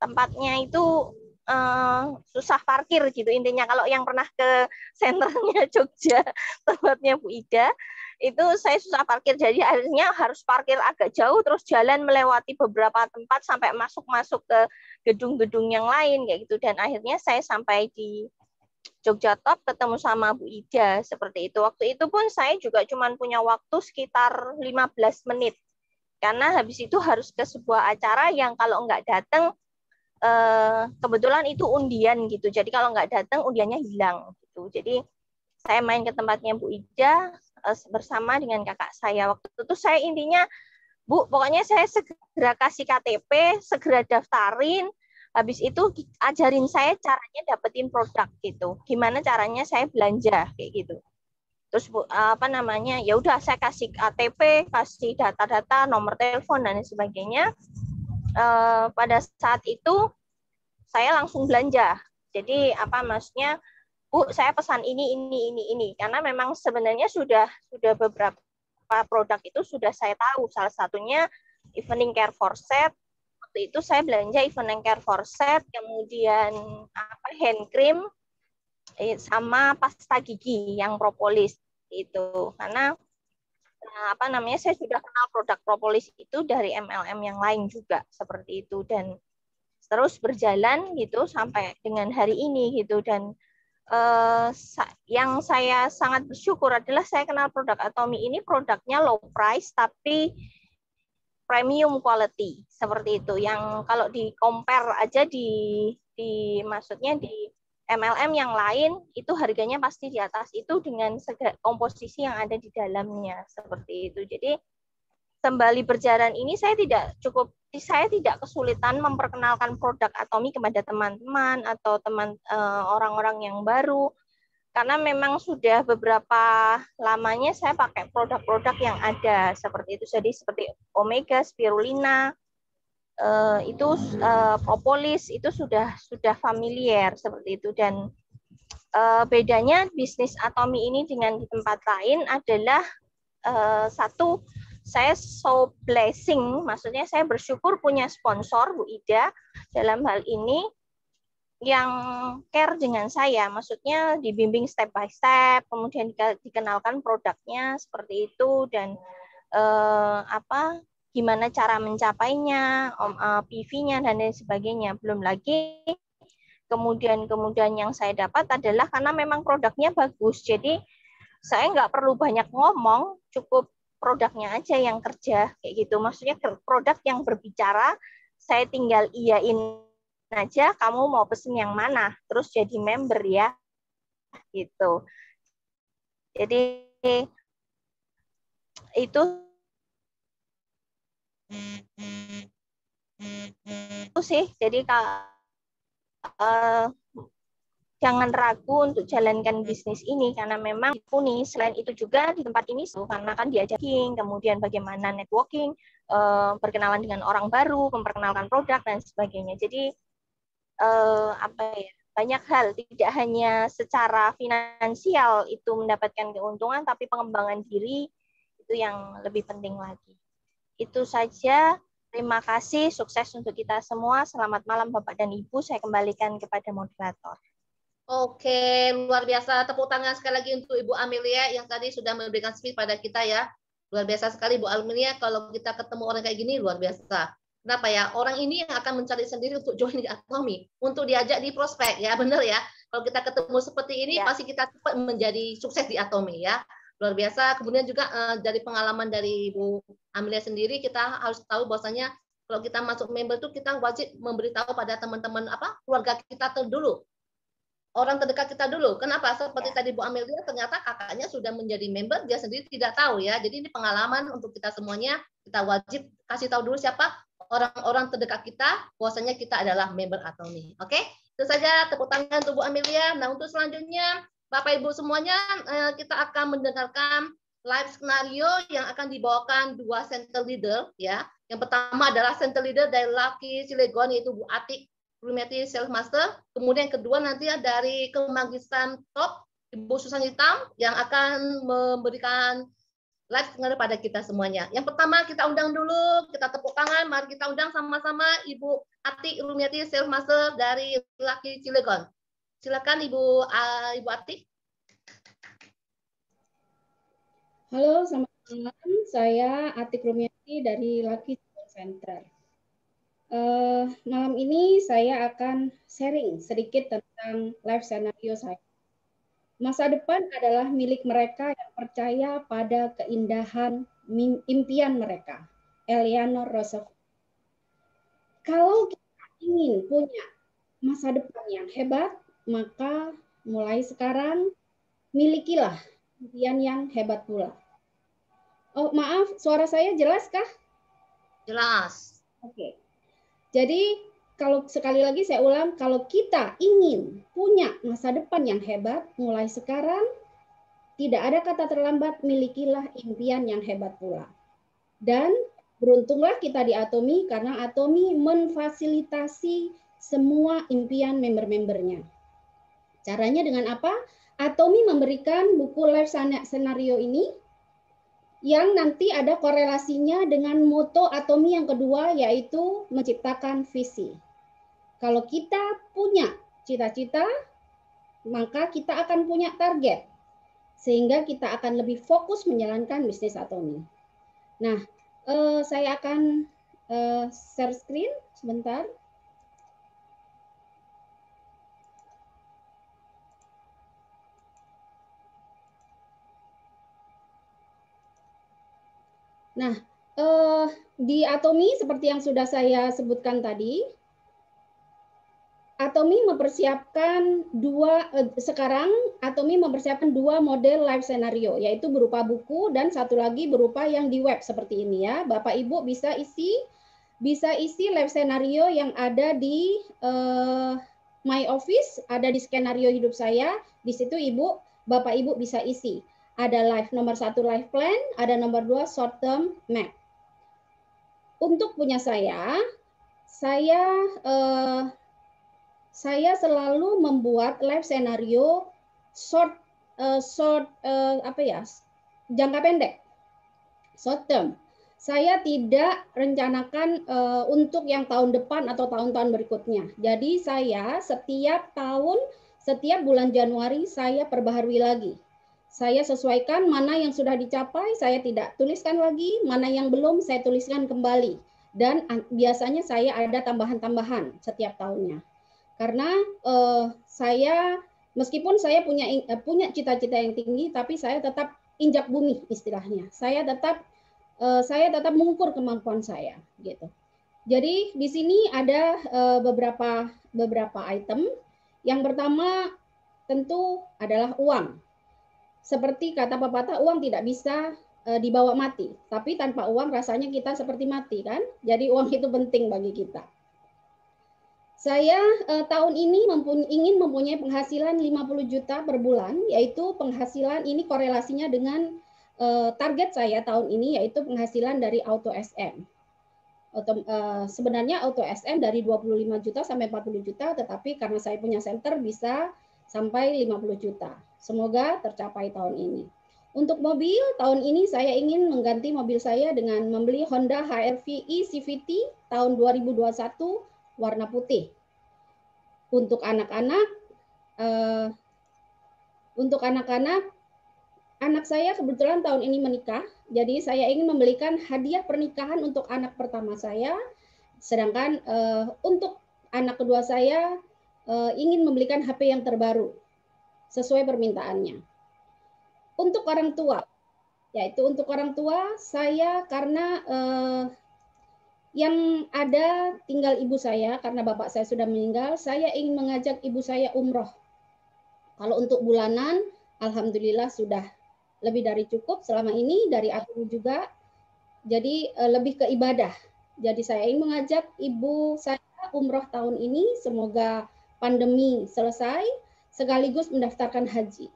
tempatnya itu eh, susah parkir gitu intinya kalau yang pernah ke senternya Jogja tempatnya Bu Ida itu saya susah parkir jadi akhirnya harus parkir agak jauh terus jalan melewati beberapa tempat sampai masuk-masuk ke gedung-gedung yang lain kayak gitu dan akhirnya saya sampai di Jogja Top ketemu sama Bu Ida seperti itu. Waktu itu pun saya juga cuma punya waktu sekitar 15 menit. Karena habis itu harus ke sebuah acara yang kalau nggak datang eh, kebetulan itu undian gitu. Jadi kalau nggak datang undiannya hilang gitu. Jadi saya main ke tempatnya Bu Ida, Eh, bersama dengan kakak saya waktu itu saya intinya Bu, pokoknya saya segera kasih KTP, segera daftarin, habis itu ajarin saya caranya dapetin produk gitu gimana caranya saya belanja kayak gitu terus bu eh, apa namanya ya udah saya kasih KTP kasih data-data nomor telepon dan sebagainya e, pada saat itu saya langsung belanja jadi apa maksudnya Bu, saya pesan ini, ini, ini, ini. Karena memang sebenarnya sudah sudah beberapa produk itu sudah saya tahu. Salah satunya evening care set Waktu itu saya belanja evening care set kemudian apa hand cream, eh, sama pasta gigi yang propolis itu. Karena eh, apa namanya saya sudah kenal produk propolis itu dari MLM yang lain juga seperti itu dan terus berjalan gitu sampai dengan hari ini gitu dan Eh, yang saya sangat bersyukur adalah saya kenal produk Atomi ini produknya low price tapi premium quality seperti itu. Yang kalau di compare aja di di maksudnya di MLM yang lain itu harganya pasti di atas itu dengan komposisi yang ada di dalamnya seperti itu. Jadi kembali berjalan ini saya tidak cukup saya tidak kesulitan memperkenalkan produk Atomi kepada teman-teman atau teman eh, orang-orang yang baru karena memang sudah beberapa lamanya saya pakai produk-produk yang ada seperti itu jadi seperti omega spirulina eh, itu eh, propolis itu sudah sudah familiar seperti itu dan bedanya bisnis Atomi ini dengan di tempat lain adalah satu saya so blessing, maksudnya saya bersyukur punya sponsor Bu Ida dalam hal ini yang care dengan saya, maksudnya dibimbing step by step, kemudian dikenalkan produknya seperti itu dan eh, apa gimana cara mencapainya, eh, PV-nya dan lain sebagainya. Belum lagi kemudian kemudian yang saya dapat adalah karena memang produknya bagus, jadi saya nggak perlu banyak ngomong, cukup produknya aja yang kerja kayak gitu maksudnya produk yang berbicara saya tinggal iyain aja kamu mau pesen yang mana terus jadi member ya gitu jadi itu itu sih jadi kalau eh, jangan ragu untuk jalankan bisnis ini karena memang di puni selain itu juga di tempat ini so, karena kan diajakin kemudian bagaimana networking uh, perkenalan dengan orang baru memperkenalkan produk dan sebagainya jadi uh, apa ya banyak hal tidak hanya secara finansial itu mendapatkan keuntungan tapi pengembangan diri itu yang lebih penting lagi itu saja Terima kasih, sukses untuk kita semua. Selamat malam Bapak dan Ibu. Saya kembalikan kepada moderator. Oke, luar biasa. Tepuk tangan sekali lagi untuk Ibu Amelia yang tadi sudah memberikan speech pada kita ya. Luar biasa sekali Ibu Amelia kalau kita ketemu orang kayak gini luar biasa. Kenapa ya? Orang ini yang akan mencari sendiri untuk join di Atomi, untuk diajak di prospek ya, benar ya. Kalau kita ketemu seperti ini ya. pasti kita cepat menjadi sukses di Atomi ya. Luar biasa. Kemudian juga eh, dari pengalaman dari Ibu Amelia sendiri kita harus tahu bahwasanya kalau kita masuk member itu kita wajib memberitahu pada teman-teman apa keluarga kita terdulu orang terdekat kita dulu. Kenapa? Seperti ya. tadi Bu Amelia ternyata kakaknya sudah menjadi member, dia sendiri tidak tahu ya. Jadi ini pengalaman untuk kita semuanya. Kita wajib kasih tahu dulu siapa orang-orang terdekat kita, bahwasanya kita adalah member atau nih. Oke? Itu saja tepuk tangan untuk Bu Amelia. Nah, untuk selanjutnya Bapak Ibu semuanya eh, kita akan mendengarkan live skenario yang akan dibawakan dua center leader ya. Yang pertama adalah center leader dari Lucky Cilegon yaitu Bu Atik Bruneti Sales Master. Kemudian yang kedua nanti dari kemagisan Top, Ibu Susan Hitam yang akan memberikan live dengar pada kita semuanya. Yang pertama kita undang dulu, kita tepuk tangan, mari kita undang sama-sama Ibu Ati Rumiati Sales Master dari Laki Cilegon. Silakan Ibu uh, Ibu Ati. Halo, selamat malam. Saya Ati Rumiati dari Laki Cilegon Center. Uh, malam ini saya akan sharing sedikit tentang life scenario saya. Masa depan adalah milik mereka yang percaya pada keindahan impian mereka. Eleanor Roosevelt. Kalau kita ingin punya masa depan yang hebat, maka mulai sekarang milikilah impian yang hebat pula. Oh, maaf, suara saya jelas kah? Jelas. Oke. Okay. Jadi kalau sekali lagi saya ulang, kalau kita ingin punya masa depan yang hebat, mulai sekarang tidak ada kata terlambat, milikilah impian yang hebat pula. Dan beruntunglah kita di Atomi karena Atomi memfasilitasi semua impian member-membernya. Caranya dengan apa? Atomi memberikan buku live scenario ini yang nanti ada korelasinya dengan moto atomi yang kedua yaitu menciptakan visi. Kalau kita punya cita-cita, maka kita akan punya target sehingga kita akan lebih fokus menjalankan bisnis atomi. Nah, eh, saya akan eh, share screen sebentar. Nah, eh, di atomi seperti yang sudah saya sebutkan tadi, Atomi mempersiapkan dua eh, sekarang Atomi mempersiapkan dua model live scenario yaitu berupa buku dan satu lagi berupa yang di web seperti ini ya. Bapak Ibu bisa isi bisa isi live scenario yang ada di eh, My Office, ada di skenario hidup saya. Di situ Ibu, Bapak Ibu bisa isi. Ada life nomor satu life plan, ada nomor dua short term map. Untuk punya saya, saya eh, saya selalu membuat life scenario short eh, short eh, apa ya jangka pendek short term saya tidak rencanakan uh, untuk yang tahun depan atau tahun-tahun berikutnya. Jadi saya setiap tahun, setiap bulan Januari saya perbaharui lagi. Saya sesuaikan mana yang sudah dicapai, saya tidak tuliskan lagi, mana yang belum saya tuliskan kembali. Dan biasanya saya ada tambahan-tambahan setiap tahunnya. Karena eh, saya meskipun saya punya eh, punya cita-cita yang tinggi, tapi saya tetap injak bumi istilahnya. Saya tetap eh, saya tetap mengukur kemampuan saya gitu. Jadi di sini ada eh, beberapa beberapa item. Yang pertama tentu adalah uang. Seperti kata pepatah, uang tidak bisa e, dibawa mati. Tapi tanpa uang rasanya kita seperti mati kan? Jadi uang itu penting bagi kita. Saya e, tahun ini mempuny- ingin mempunyai penghasilan 50 juta per bulan, yaitu penghasilan ini korelasinya dengan e, target saya tahun ini yaitu penghasilan dari auto SM. Auto, uh, e, sebenarnya auto SM dari 25 juta sampai 40 juta, tetapi karena saya punya center bisa sampai 50 juta. Semoga tercapai tahun ini. Untuk mobil, tahun ini saya ingin mengganti mobil saya dengan membeli Honda HR-V e CVT tahun 2021 warna putih. Untuk anak-anak, uh, untuk anak-anak, anak saya kebetulan tahun ini menikah, jadi saya ingin membelikan hadiah pernikahan untuk anak pertama saya, sedangkan uh, untuk anak kedua saya Eh, ingin membelikan HP yang terbaru sesuai permintaannya. Untuk orang tua, yaitu untuk orang tua saya karena eh, yang ada tinggal ibu saya karena bapak saya sudah meninggal, saya ingin mengajak ibu saya umroh. Kalau untuk bulanan, alhamdulillah sudah lebih dari cukup selama ini dari aku juga. Jadi eh, lebih ke ibadah. Jadi saya ingin mengajak ibu saya umroh tahun ini, semoga pandemi selesai, sekaligus mendaftarkan haji.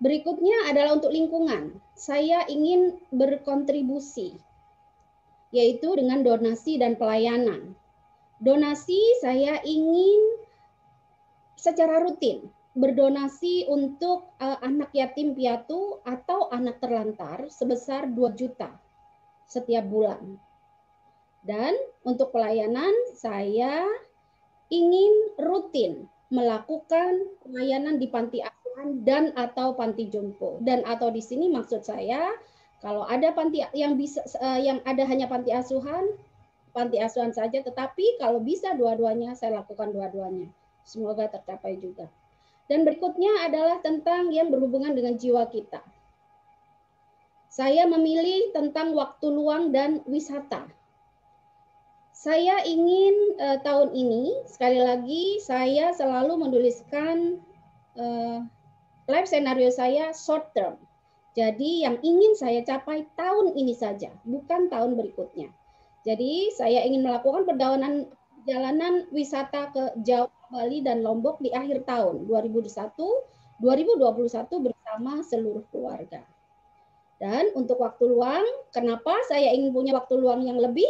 Berikutnya adalah untuk lingkungan. Saya ingin berkontribusi, yaitu dengan donasi dan pelayanan. Donasi saya ingin secara rutin berdonasi untuk eh, anak yatim piatu atau anak terlantar sebesar 2 juta setiap bulan. Dan untuk pelayanan saya ingin rutin melakukan layanan di panti asuhan dan atau panti jompo. Dan atau di sini maksud saya kalau ada panti yang bisa eh, yang ada hanya panti asuhan, panti asuhan saja tetapi kalau bisa dua-duanya saya lakukan dua-duanya. Semoga tercapai juga. Dan berikutnya adalah tentang yang berhubungan dengan jiwa kita. Saya memilih tentang waktu luang dan wisata saya ingin uh, tahun ini sekali lagi saya selalu menuliskan uh, life scenario saya short term. Jadi yang ingin saya capai tahun ini saja, bukan tahun berikutnya. Jadi saya ingin melakukan perjalanan jalanan wisata ke Jawa, Bali dan Lombok di akhir tahun 2021, 2021 bersama seluruh keluarga. Dan untuk waktu luang, kenapa saya ingin punya waktu luang yang lebih?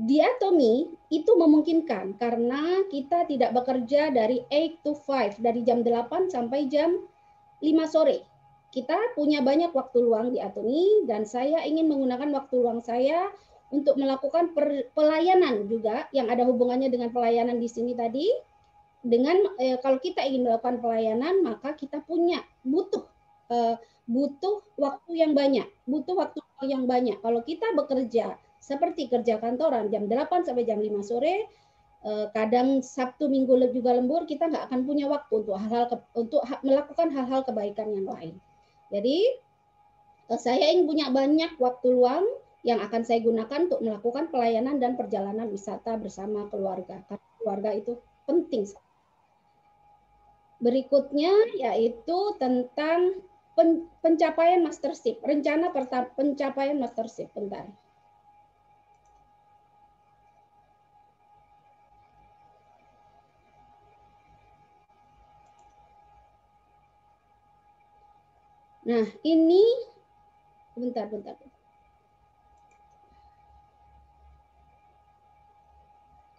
diatomi itu memungkinkan karena kita tidak bekerja dari 8 to 5, dari jam 8 sampai jam 5 sore. Kita punya banyak waktu luang di Atomi dan saya ingin menggunakan waktu luang saya untuk melakukan per, pelayanan juga yang ada hubungannya dengan pelayanan di sini tadi. Dengan eh, kalau kita ingin melakukan pelayanan maka kita punya butuh eh, butuh waktu yang banyak, butuh waktu yang banyak. Kalau kita bekerja seperti kerja kantoran jam 8 sampai jam 5 sore eh, kadang Sabtu Minggu juga lembur kita nggak akan punya waktu untuk hal-hal untuk melakukan hal-hal kebaikan yang lain. Jadi eh, saya ingin punya banyak waktu luang yang akan saya gunakan untuk melakukan pelayanan dan perjalanan wisata bersama keluarga. Karena keluarga itu penting. Berikutnya yaitu tentang pencapaian mastership, rencana pencapaian mastership. Bentar. Nah, ini bentar, bentar.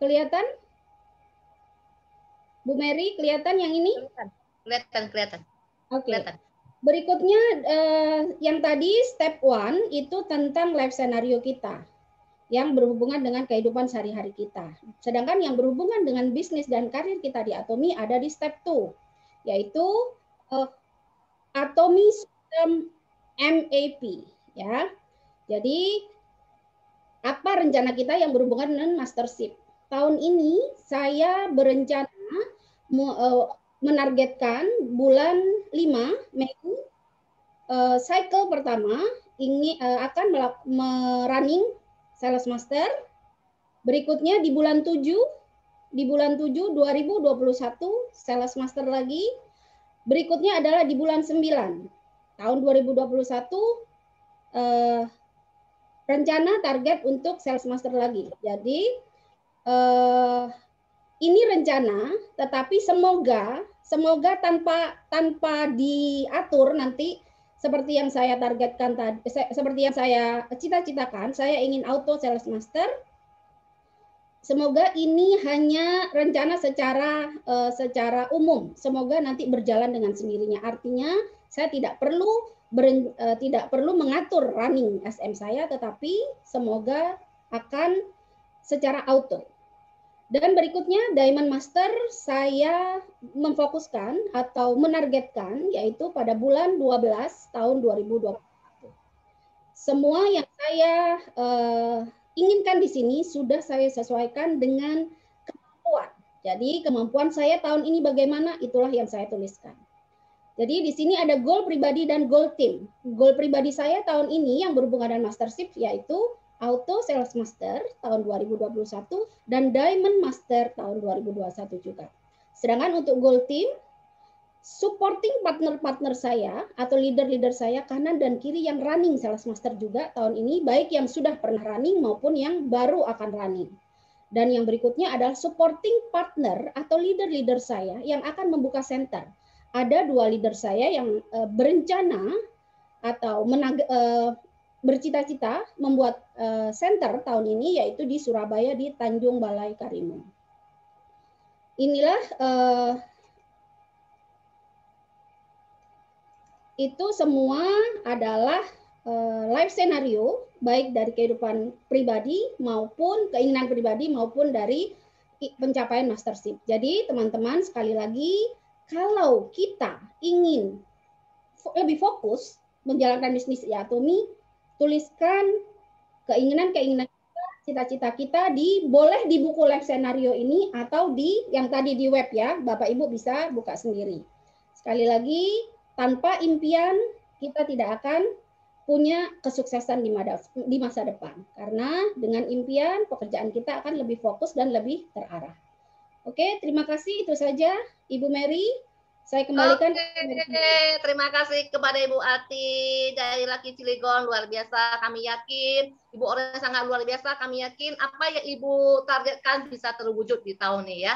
Kelihatan? Bu Mary, kelihatan yang ini? Kelihatan, kelihatan. Oke. Kelihatan. Berikutnya eh, yang tadi step one itu tentang life scenario kita yang berhubungan dengan kehidupan sehari-hari kita. Sedangkan yang berhubungan dengan bisnis dan karir kita di Atomi ada di step two yaitu eh, Atomi sistem MAP ya. Jadi apa rencana kita yang berhubungan dengan mastership? Tahun ini saya berencana eh, menargetkan bulan 5 Mei eh, cycle pertama ini eh, akan merunning sales master. Berikutnya di bulan 7 di bulan 7 2021 sales master lagi. Berikutnya adalah di bulan 9 Tahun 2021 eh, rencana target untuk sales master lagi. Jadi eh, ini rencana, tetapi semoga semoga tanpa tanpa diatur nanti seperti yang saya targetkan tadi, seperti yang saya cita-citakan, saya ingin auto sales master. Semoga ini hanya rencana secara uh, secara umum. Semoga nanti berjalan dengan sendirinya. Artinya saya tidak perlu ber, uh, e, tidak perlu mengatur running SM saya, tetapi semoga akan secara auto. Dan berikutnya Diamond Master saya memfokuskan atau menargetkan yaitu pada bulan 12 tahun 2020. Semua yang saya uh, inginkan di sini sudah saya sesuaikan dengan kemampuan. Jadi kemampuan saya tahun ini bagaimana itulah yang saya tuliskan. Jadi di sini ada goal pribadi dan goal tim. Goal pribadi saya tahun ini yang berhubungan dengan mastership yaitu Auto Sales Master tahun 2021 dan Diamond Master tahun 2021 juga. Sedangkan untuk goal tim, supporting partner-partner saya atau leader-leader saya kanan dan kiri yang running Sales Master juga tahun ini, baik yang sudah pernah running maupun yang baru akan running. Dan yang berikutnya adalah supporting partner atau leader-leader saya yang akan membuka center ada dua leader saya yang uh, berencana atau menag uh, bercita-cita membuat uh, center tahun ini yaitu di Surabaya di Tanjung Balai Karimun. Inilah uh, itu semua adalah uh, live scenario baik dari kehidupan pribadi maupun keinginan pribadi maupun dari pencapaian mastership. Jadi teman-teman sekali lagi kalau kita ingin lebih fokus menjalankan bisnis ya, Yatomi, tuliskan keinginan-keinginan cita-cita kita di boleh di buku live skenario ini atau di yang tadi di web ya, Bapak Ibu bisa buka sendiri. Sekali lagi, tanpa impian kita tidak akan punya kesuksesan di, di masa depan. Karena dengan impian pekerjaan kita akan lebih fokus dan lebih terarah. Oke, terima kasih itu saja Ibu Mary. Saya kembalikan. Oke, terima kasih kepada Ibu Ati dari Laki Cilegon luar biasa. Kami yakin Ibu orangnya sangat luar biasa. Kami yakin apa yang Ibu targetkan bisa terwujud di tahun ini ya.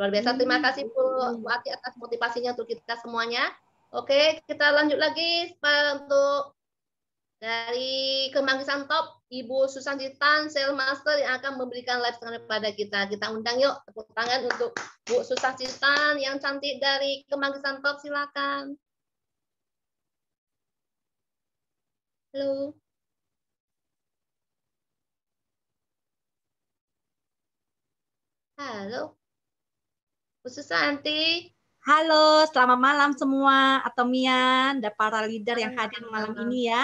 Luar biasa. Terima kasih Bu, hmm. Bu Ati atas motivasinya untuk kita semuanya. Oke, kita lanjut lagi untuk dari kemangisan Top Ibu Susanti Tan, Sel Master yang akan memberikan live stream kepada kita. Kita undang yuk tepuk tangan untuk Bu Susanti Tan yang cantik dari Kemanggisan Top, silakan. Halo. Halo. Bu Susanti. Halo, selamat malam semua Atomian dan para leader yang hadir malam ini ya.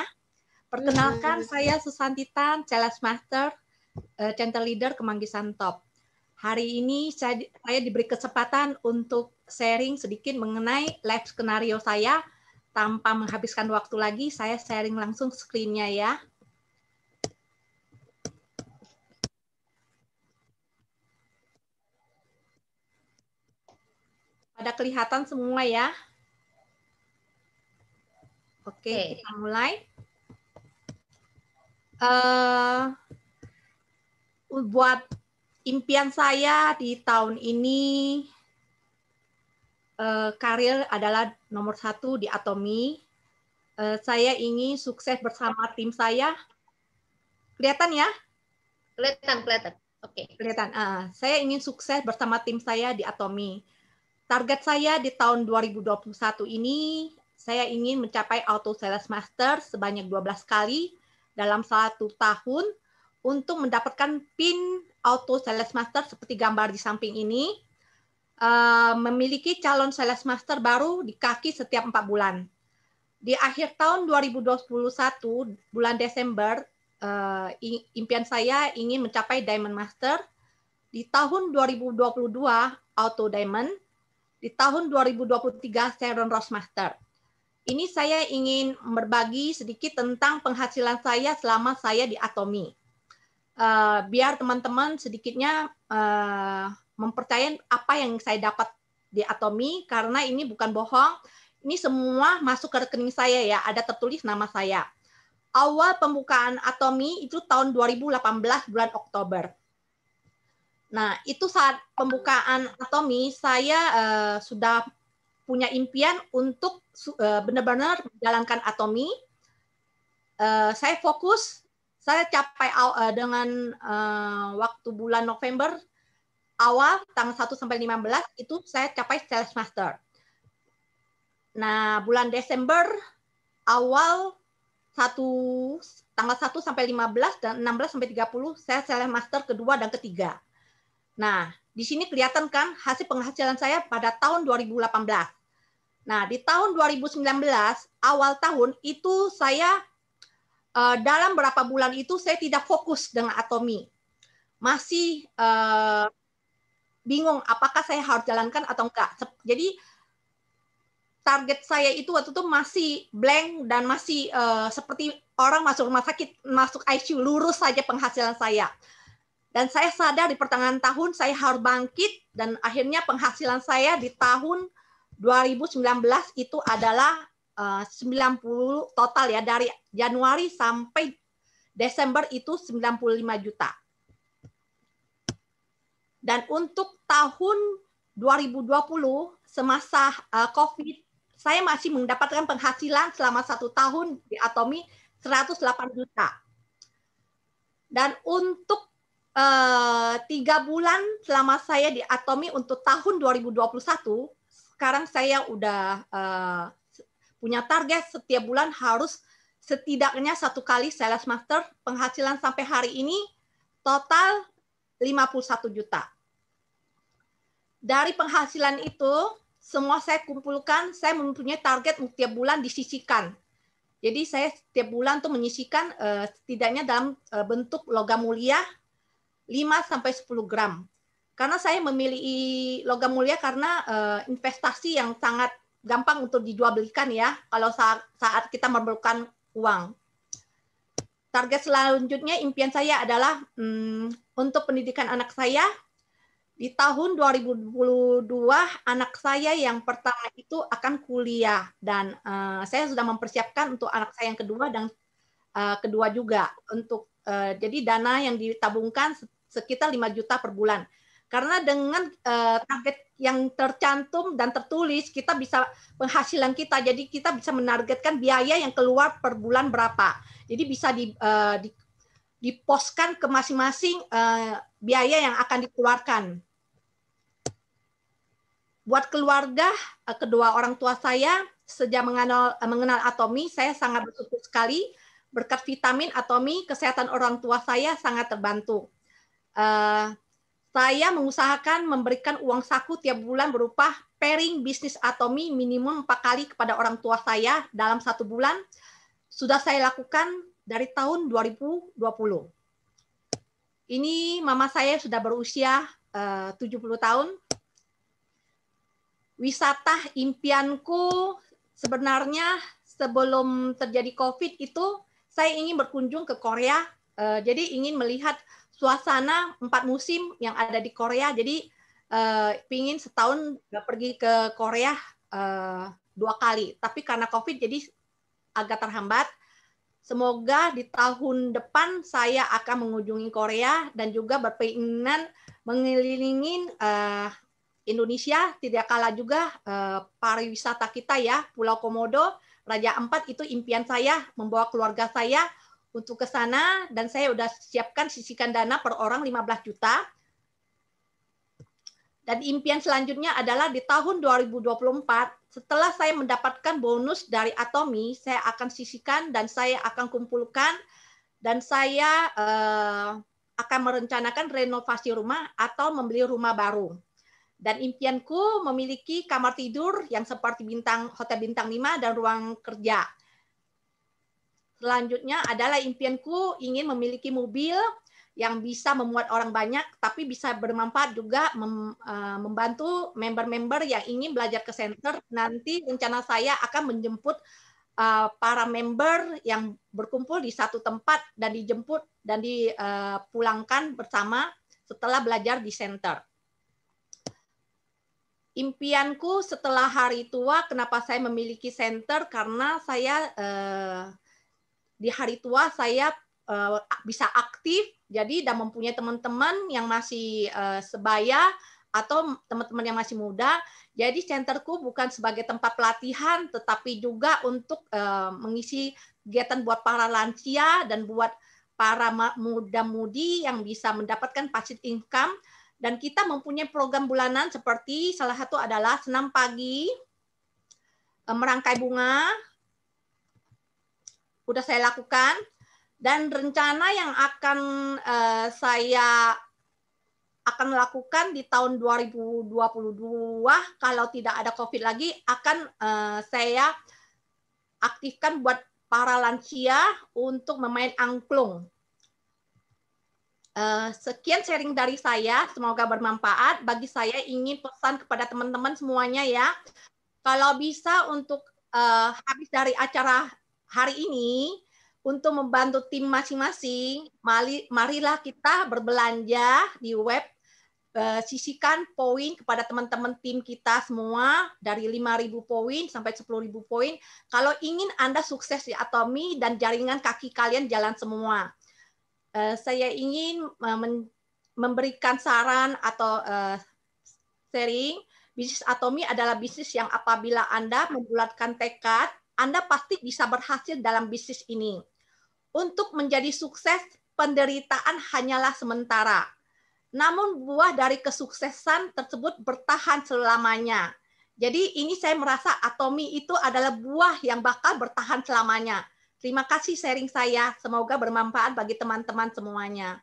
Perkenalkan, saya Susanti Tan, Challenge Master, uh, eh, Center Leader Kemanggisan Top. Hari ini saya, saya diberi kesempatan untuk sharing sedikit mengenai live skenario saya. Tanpa menghabiskan waktu lagi, saya sharing langsung screen-nya ya. Ada kelihatan semua ya? Oke, okay, kita mulai uh, buat impian saya di tahun ini uh, karir adalah nomor satu di Atomi. Uh, saya ingin sukses bersama tim saya. Kelihatan ya? Kelihatan, kelihatan. Oke. Okay. Kelihatan. Uh, saya ingin sukses bersama tim saya di Atomi. Target saya di tahun 2021 ini, saya ingin mencapai auto sales master sebanyak 12 kali dalam satu tahun untuk mendapatkan pin auto sales master seperti gambar di samping ini uh, memiliki calon sales master baru di kaki setiap empat bulan. Di akhir tahun 2021 bulan Desember uh, impian saya ingin mencapai diamond master di tahun 2022 auto diamond di tahun 2023 Sharon Rose Master. Ini saya ingin berbagi sedikit tentang penghasilan saya selama saya di Atomi. Uh, biar teman-teman sedikitnya eh, mempercayai apa yang saya dapat di Atomi karena ini bukan bohong. Ini semua masuk ke rekening saya ya, ada tertulis nama saya. Awal pembukaan Atomi itu tahun 2018 bulan Oktober. Nah, itu saat pembukaan Atomi saya uh, sudah punya impian untuk eh, benar-benar menjalankan atomi. Eh, saya fokus, saya capai eh, dengan waktu bulan November awal tanggal 1 sampai 15 itu saya capai sales master. Nah, bulan Desember awal 1 tanggal 1 sampai 15 dan 16 sampai 30 saya sales master kedua dan ketiga. Nah, di sini kelihatan kan hasil penghasilan saya pada tahun 2018. Nah, di tahun 2019 awal tahun itu saya eh, dalam berapa bulan itu saya tidak fokus dengan atomi. Masih uh, bingung apakah saya harus jalankan atau enggak. Jadi target saya itu waktu itu masih blank dan masih uh, seperti orang masuk rumah sakit, masuk ICU, lurus saja penghasilan saya. Dan saya sadar di pertengahan tahun saya harus bangkit dan akhirnya penghasilan saya di tahun 2019 itu adalah 90 eh, total ya dari Januari sampai Desember itu 95 juta. Dan untuk tahun 2020 semasa eh, COVID saya masih mendapatkan penghasilan selama satu tahun di Atomi 108 juta. Dan untuk Eh, tiga bulan selama saya di Atomi untuk tahun 2021, sekarang saya udah uh, punya target setiap bulan harus setidaknya satu kali sales master. Penghasilan sampai hari ini total 51 juta. Dari penghasilan itu, semua saya kumpulkan, saya mempunyai target setiap bulan disisikan. Jadi saya setiap bulan tuh menyisikan uh, setidaknya dalam uh, bentuk logam mulia 5 sampai 10 gram. Karena saya memilih logam mulia karena uh, investasi yang sangat gampang untuk dijual belikan ya kalau saat, saat kita memerlukan uang. Target selanjutnya impian saya adalah hmm, untuk pendidikan anak saya di tahun 2022 anak saya yang pertama itu akan kuliah dan uh, saya sudah mempersiapkan untuk anak saya yang kedua dan uh, kedua juga untuk Eh, jadi dana yang ditabungkan sekitar 5 juta per bulan. Karena dengan uh, target yang tercantum dan tertulis, kita bisa penghasilan kita. Jadi kita bisa menargetkan biaya yang keluar per bulan berapa. Jadi bisa di, uh, di diposkan ke masing-masing uh, biaya yang akan dikeluarkan. Buat keluarga, uh, kedua orang tua saya sejak mengenal, uh, mengenal Atomi, saya sangat bersyukur sekali Berkat vitamin Atomi, kesehatan orang tua saya sangat terbantu. Uh, saya mengusahakan memberikan uang saku tiap bulan berupa pairing bisnis Atomi minimum empat kali kepada orang tua saya dalam satu bulan. Sudah saya lakukan dari tahun 2020. Ini mama saya sudah berusia eh, uh, 70 tahun. Wisata impianku sebenarnya sebelum terjadi COVID itu saya ingin berkunjung ke Korea, uh, jadi ingin melihat suasana empat musim yang ada di Korea. Jadi uh, eh, ingin setahun pergi ke Korea uh, dua kali, tapi karena COVID jadi agak terhambat. Semoga di tahun depan saya akan mengunjungi Korea dan juga berkeinginan mengelilingi uh, Indonesia, tidak kalah juga uh, pariwisata kita ya, Pulau Komodo Raja Ampat itu impian saya membawa keluarga saya untuk ke sana dan saya sudah siapkan sisikan dana per orang 15 juta. Dan impian selanjutnya adalah di tahun 2024 setelah saya mendapatkan bonus dari Atomi, saya akan sisikan dan saya akan kumpulkan dan saya uh, akan merencanakan renovasi rumah atau membeli rumah baru. Dan impianku memiliki kamar tidur yang seperti bintang hotel bintang 5 dan ruang kerja. Selanjutnya adalah impianku ingin memiliki mobil yang bisa memuat orang banyak, tapi bisa bermanfaat juga mem, uh, membantu member-member yang ingin belajar ke center. Nanti rencana saya akan menjemput uh, para member yang berkumpul di satu tempat dan dijemput dan dipulangkan eh, bersama setelah belajar di center impianku setelah hari tua kenapa saya memiliki center karena saya eh, di hari tua saya eh, bisa aktif jadi dan mempunyai teman-teman yang masih eh, sebaya atau teman-teman yang masih muda jadi centerku bukan sebagai tempat pelatihan tetapi juga untuk mengisi kegiatan buat para lansia dan buat para muda-mudi yang bisa mendapatkan passive income dan kita mempunyai program bulanan seperti salah satu adalah senam pagi, eh, merangkai bunga, sudah saya lakukan. Dan rencana yang akan eh, saya akan lakukan di tahun 2022 kalau tidak ada COVID lagi akan eh, saya aktifkan buat para lansia untuk memain angklung. Uh, sekian sharing dari saya, semoga bermanfaat. Bagi saya ingin pesan kepada teman-teman semuanya ya, kalau bisa untuk uh, habis dari acara hari ini, untuk membantu tim masing-masing, marilah kita berbelanja di web, uh, sisihkan poin kepada teman-teman tim kita semua dari 5.000 poin sampai 10.000 poin. Kalau ingin Anda sukses di Atomi dan jaringan kaki kalian jalan semua Eh, saya ingin eh, memberikan saran atau eh, sharing bisnis atomi adalah bisnis yang apabila Anda membulatkan tekad, Anda pasti bisa berhasil dalam bisnis ini. Untuk menjadi sukses, penderitaan hanyalah sementara. Namun buah dari kesuksesan tersebut bertahan selamanya. Jadi ini saya merasa atomi itu adalah buah yang bakal bertahan selamanya. Terima kasih sharing saya. Semoga bermanfaat bagi teman-teman semuanya.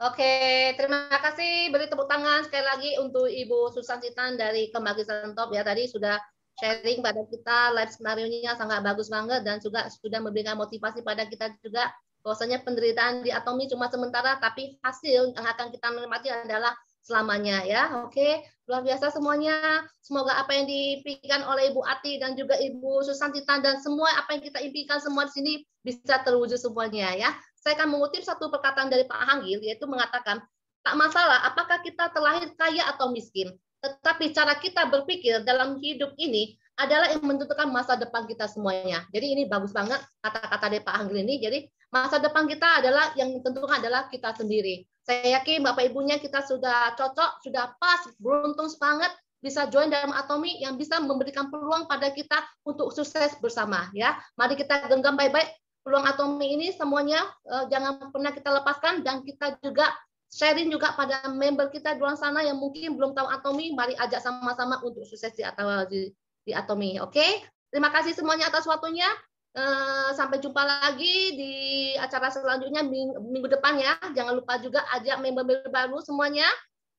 Oke, terima kasih. Beri tepuk tangan sekali lagi untuk Ibu Susan Sitan dari Kembali Top. ya tadi sudah sharing pada kita live scenario nya sangat bagus banget dan juga sudah memberikan motivasi pada kita juga bahwasanya penderitaan di atomi cuma sementara tapi hasil yang akan kita nikmati adalah selamanya ya. Oke, luar biasa semuanya. Semoga apa yang diimpikan oleh Ibu Ati dan juga Ibu Susantita dan semua apa yang kita impikan semua di sini bisa terwujud semuanya ya. Saya akan mengutip satu perkataan dari Pak Hanggil yaitu mengatakan tak masalah apakah kita terlahir kaya atau miskin, tetapi cara kita berpikir dalam hidup ini adalah yang menentukan masa depan kita semuanya. Jadi ini bagus banget kata-kata dari Pak Hanggil ini. Jadi masa depan kita adalah yang tentukan adalah kita sendiri. Saya yakin Bapak Ibunya kita sudah cocok, sudah pas, beruntung banget bisa join dalam Atomi yang bisa memberikan peluang pada kita untuk sukses bersama ya. Mari kita genggam baik-baik peluang Atomi ini semuanya eh, jangan pernah kita lepaskan dan kita juga sharing juga pada member kita di luar sana yang mungkin belum tahu Atomi, mari ajak sama-sama untuk sukses di, di, di Atomi, oke? Okay? Terima kasih semuanya atas waktunya. Eh, sampai jumpa lagi di acara selanjutnya minggu depan ya. Jangan lupa juga ajak member-member baru semuanya.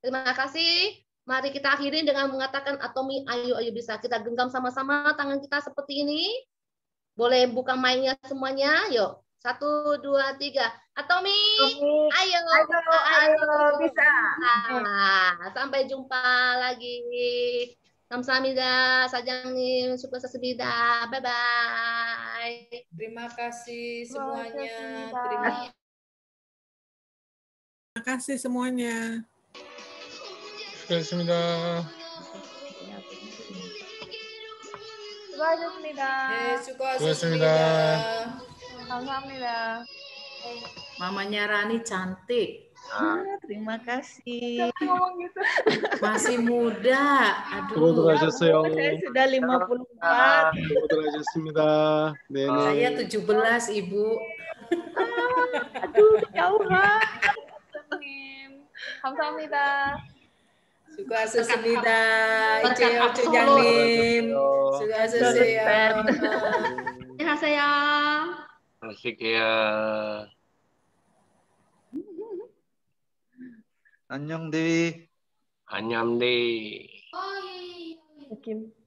Terima kasih. Mari kita akhiri dengan mengatakan atomi ayo ayo bisa. Kita genggam sama-sama tangan kita seperti ini. Boleh buka mainnya semuanya. Yuk. Satu, dua, tiga. Atomi, Atomi. Ayo, ayo, ayo, ayo, bisa. Nah, sampai jumpa lagi. Kamsahamnida, sajangin, suka sesedida. Bye bye. Terima kasih semuanya. Terima kasih. Terima kasih semuanya. Terima kasih. Terima kasih. Terima kasih. Mamanya Rani cantik. Ah, ah, terima kasih. Gitu? Masih muda. Aduh. Terima ya ah. Saya sudah 54. Terima kasih. Saya 17, Ibu. aduh, jauh ya banget. Kamsahamnida. Suka sesenida, Iceo ya, Cijanin. Suka Terima kasih ya. Terima kasih ya. 안녕 대위. 안녕 대위. 느낌.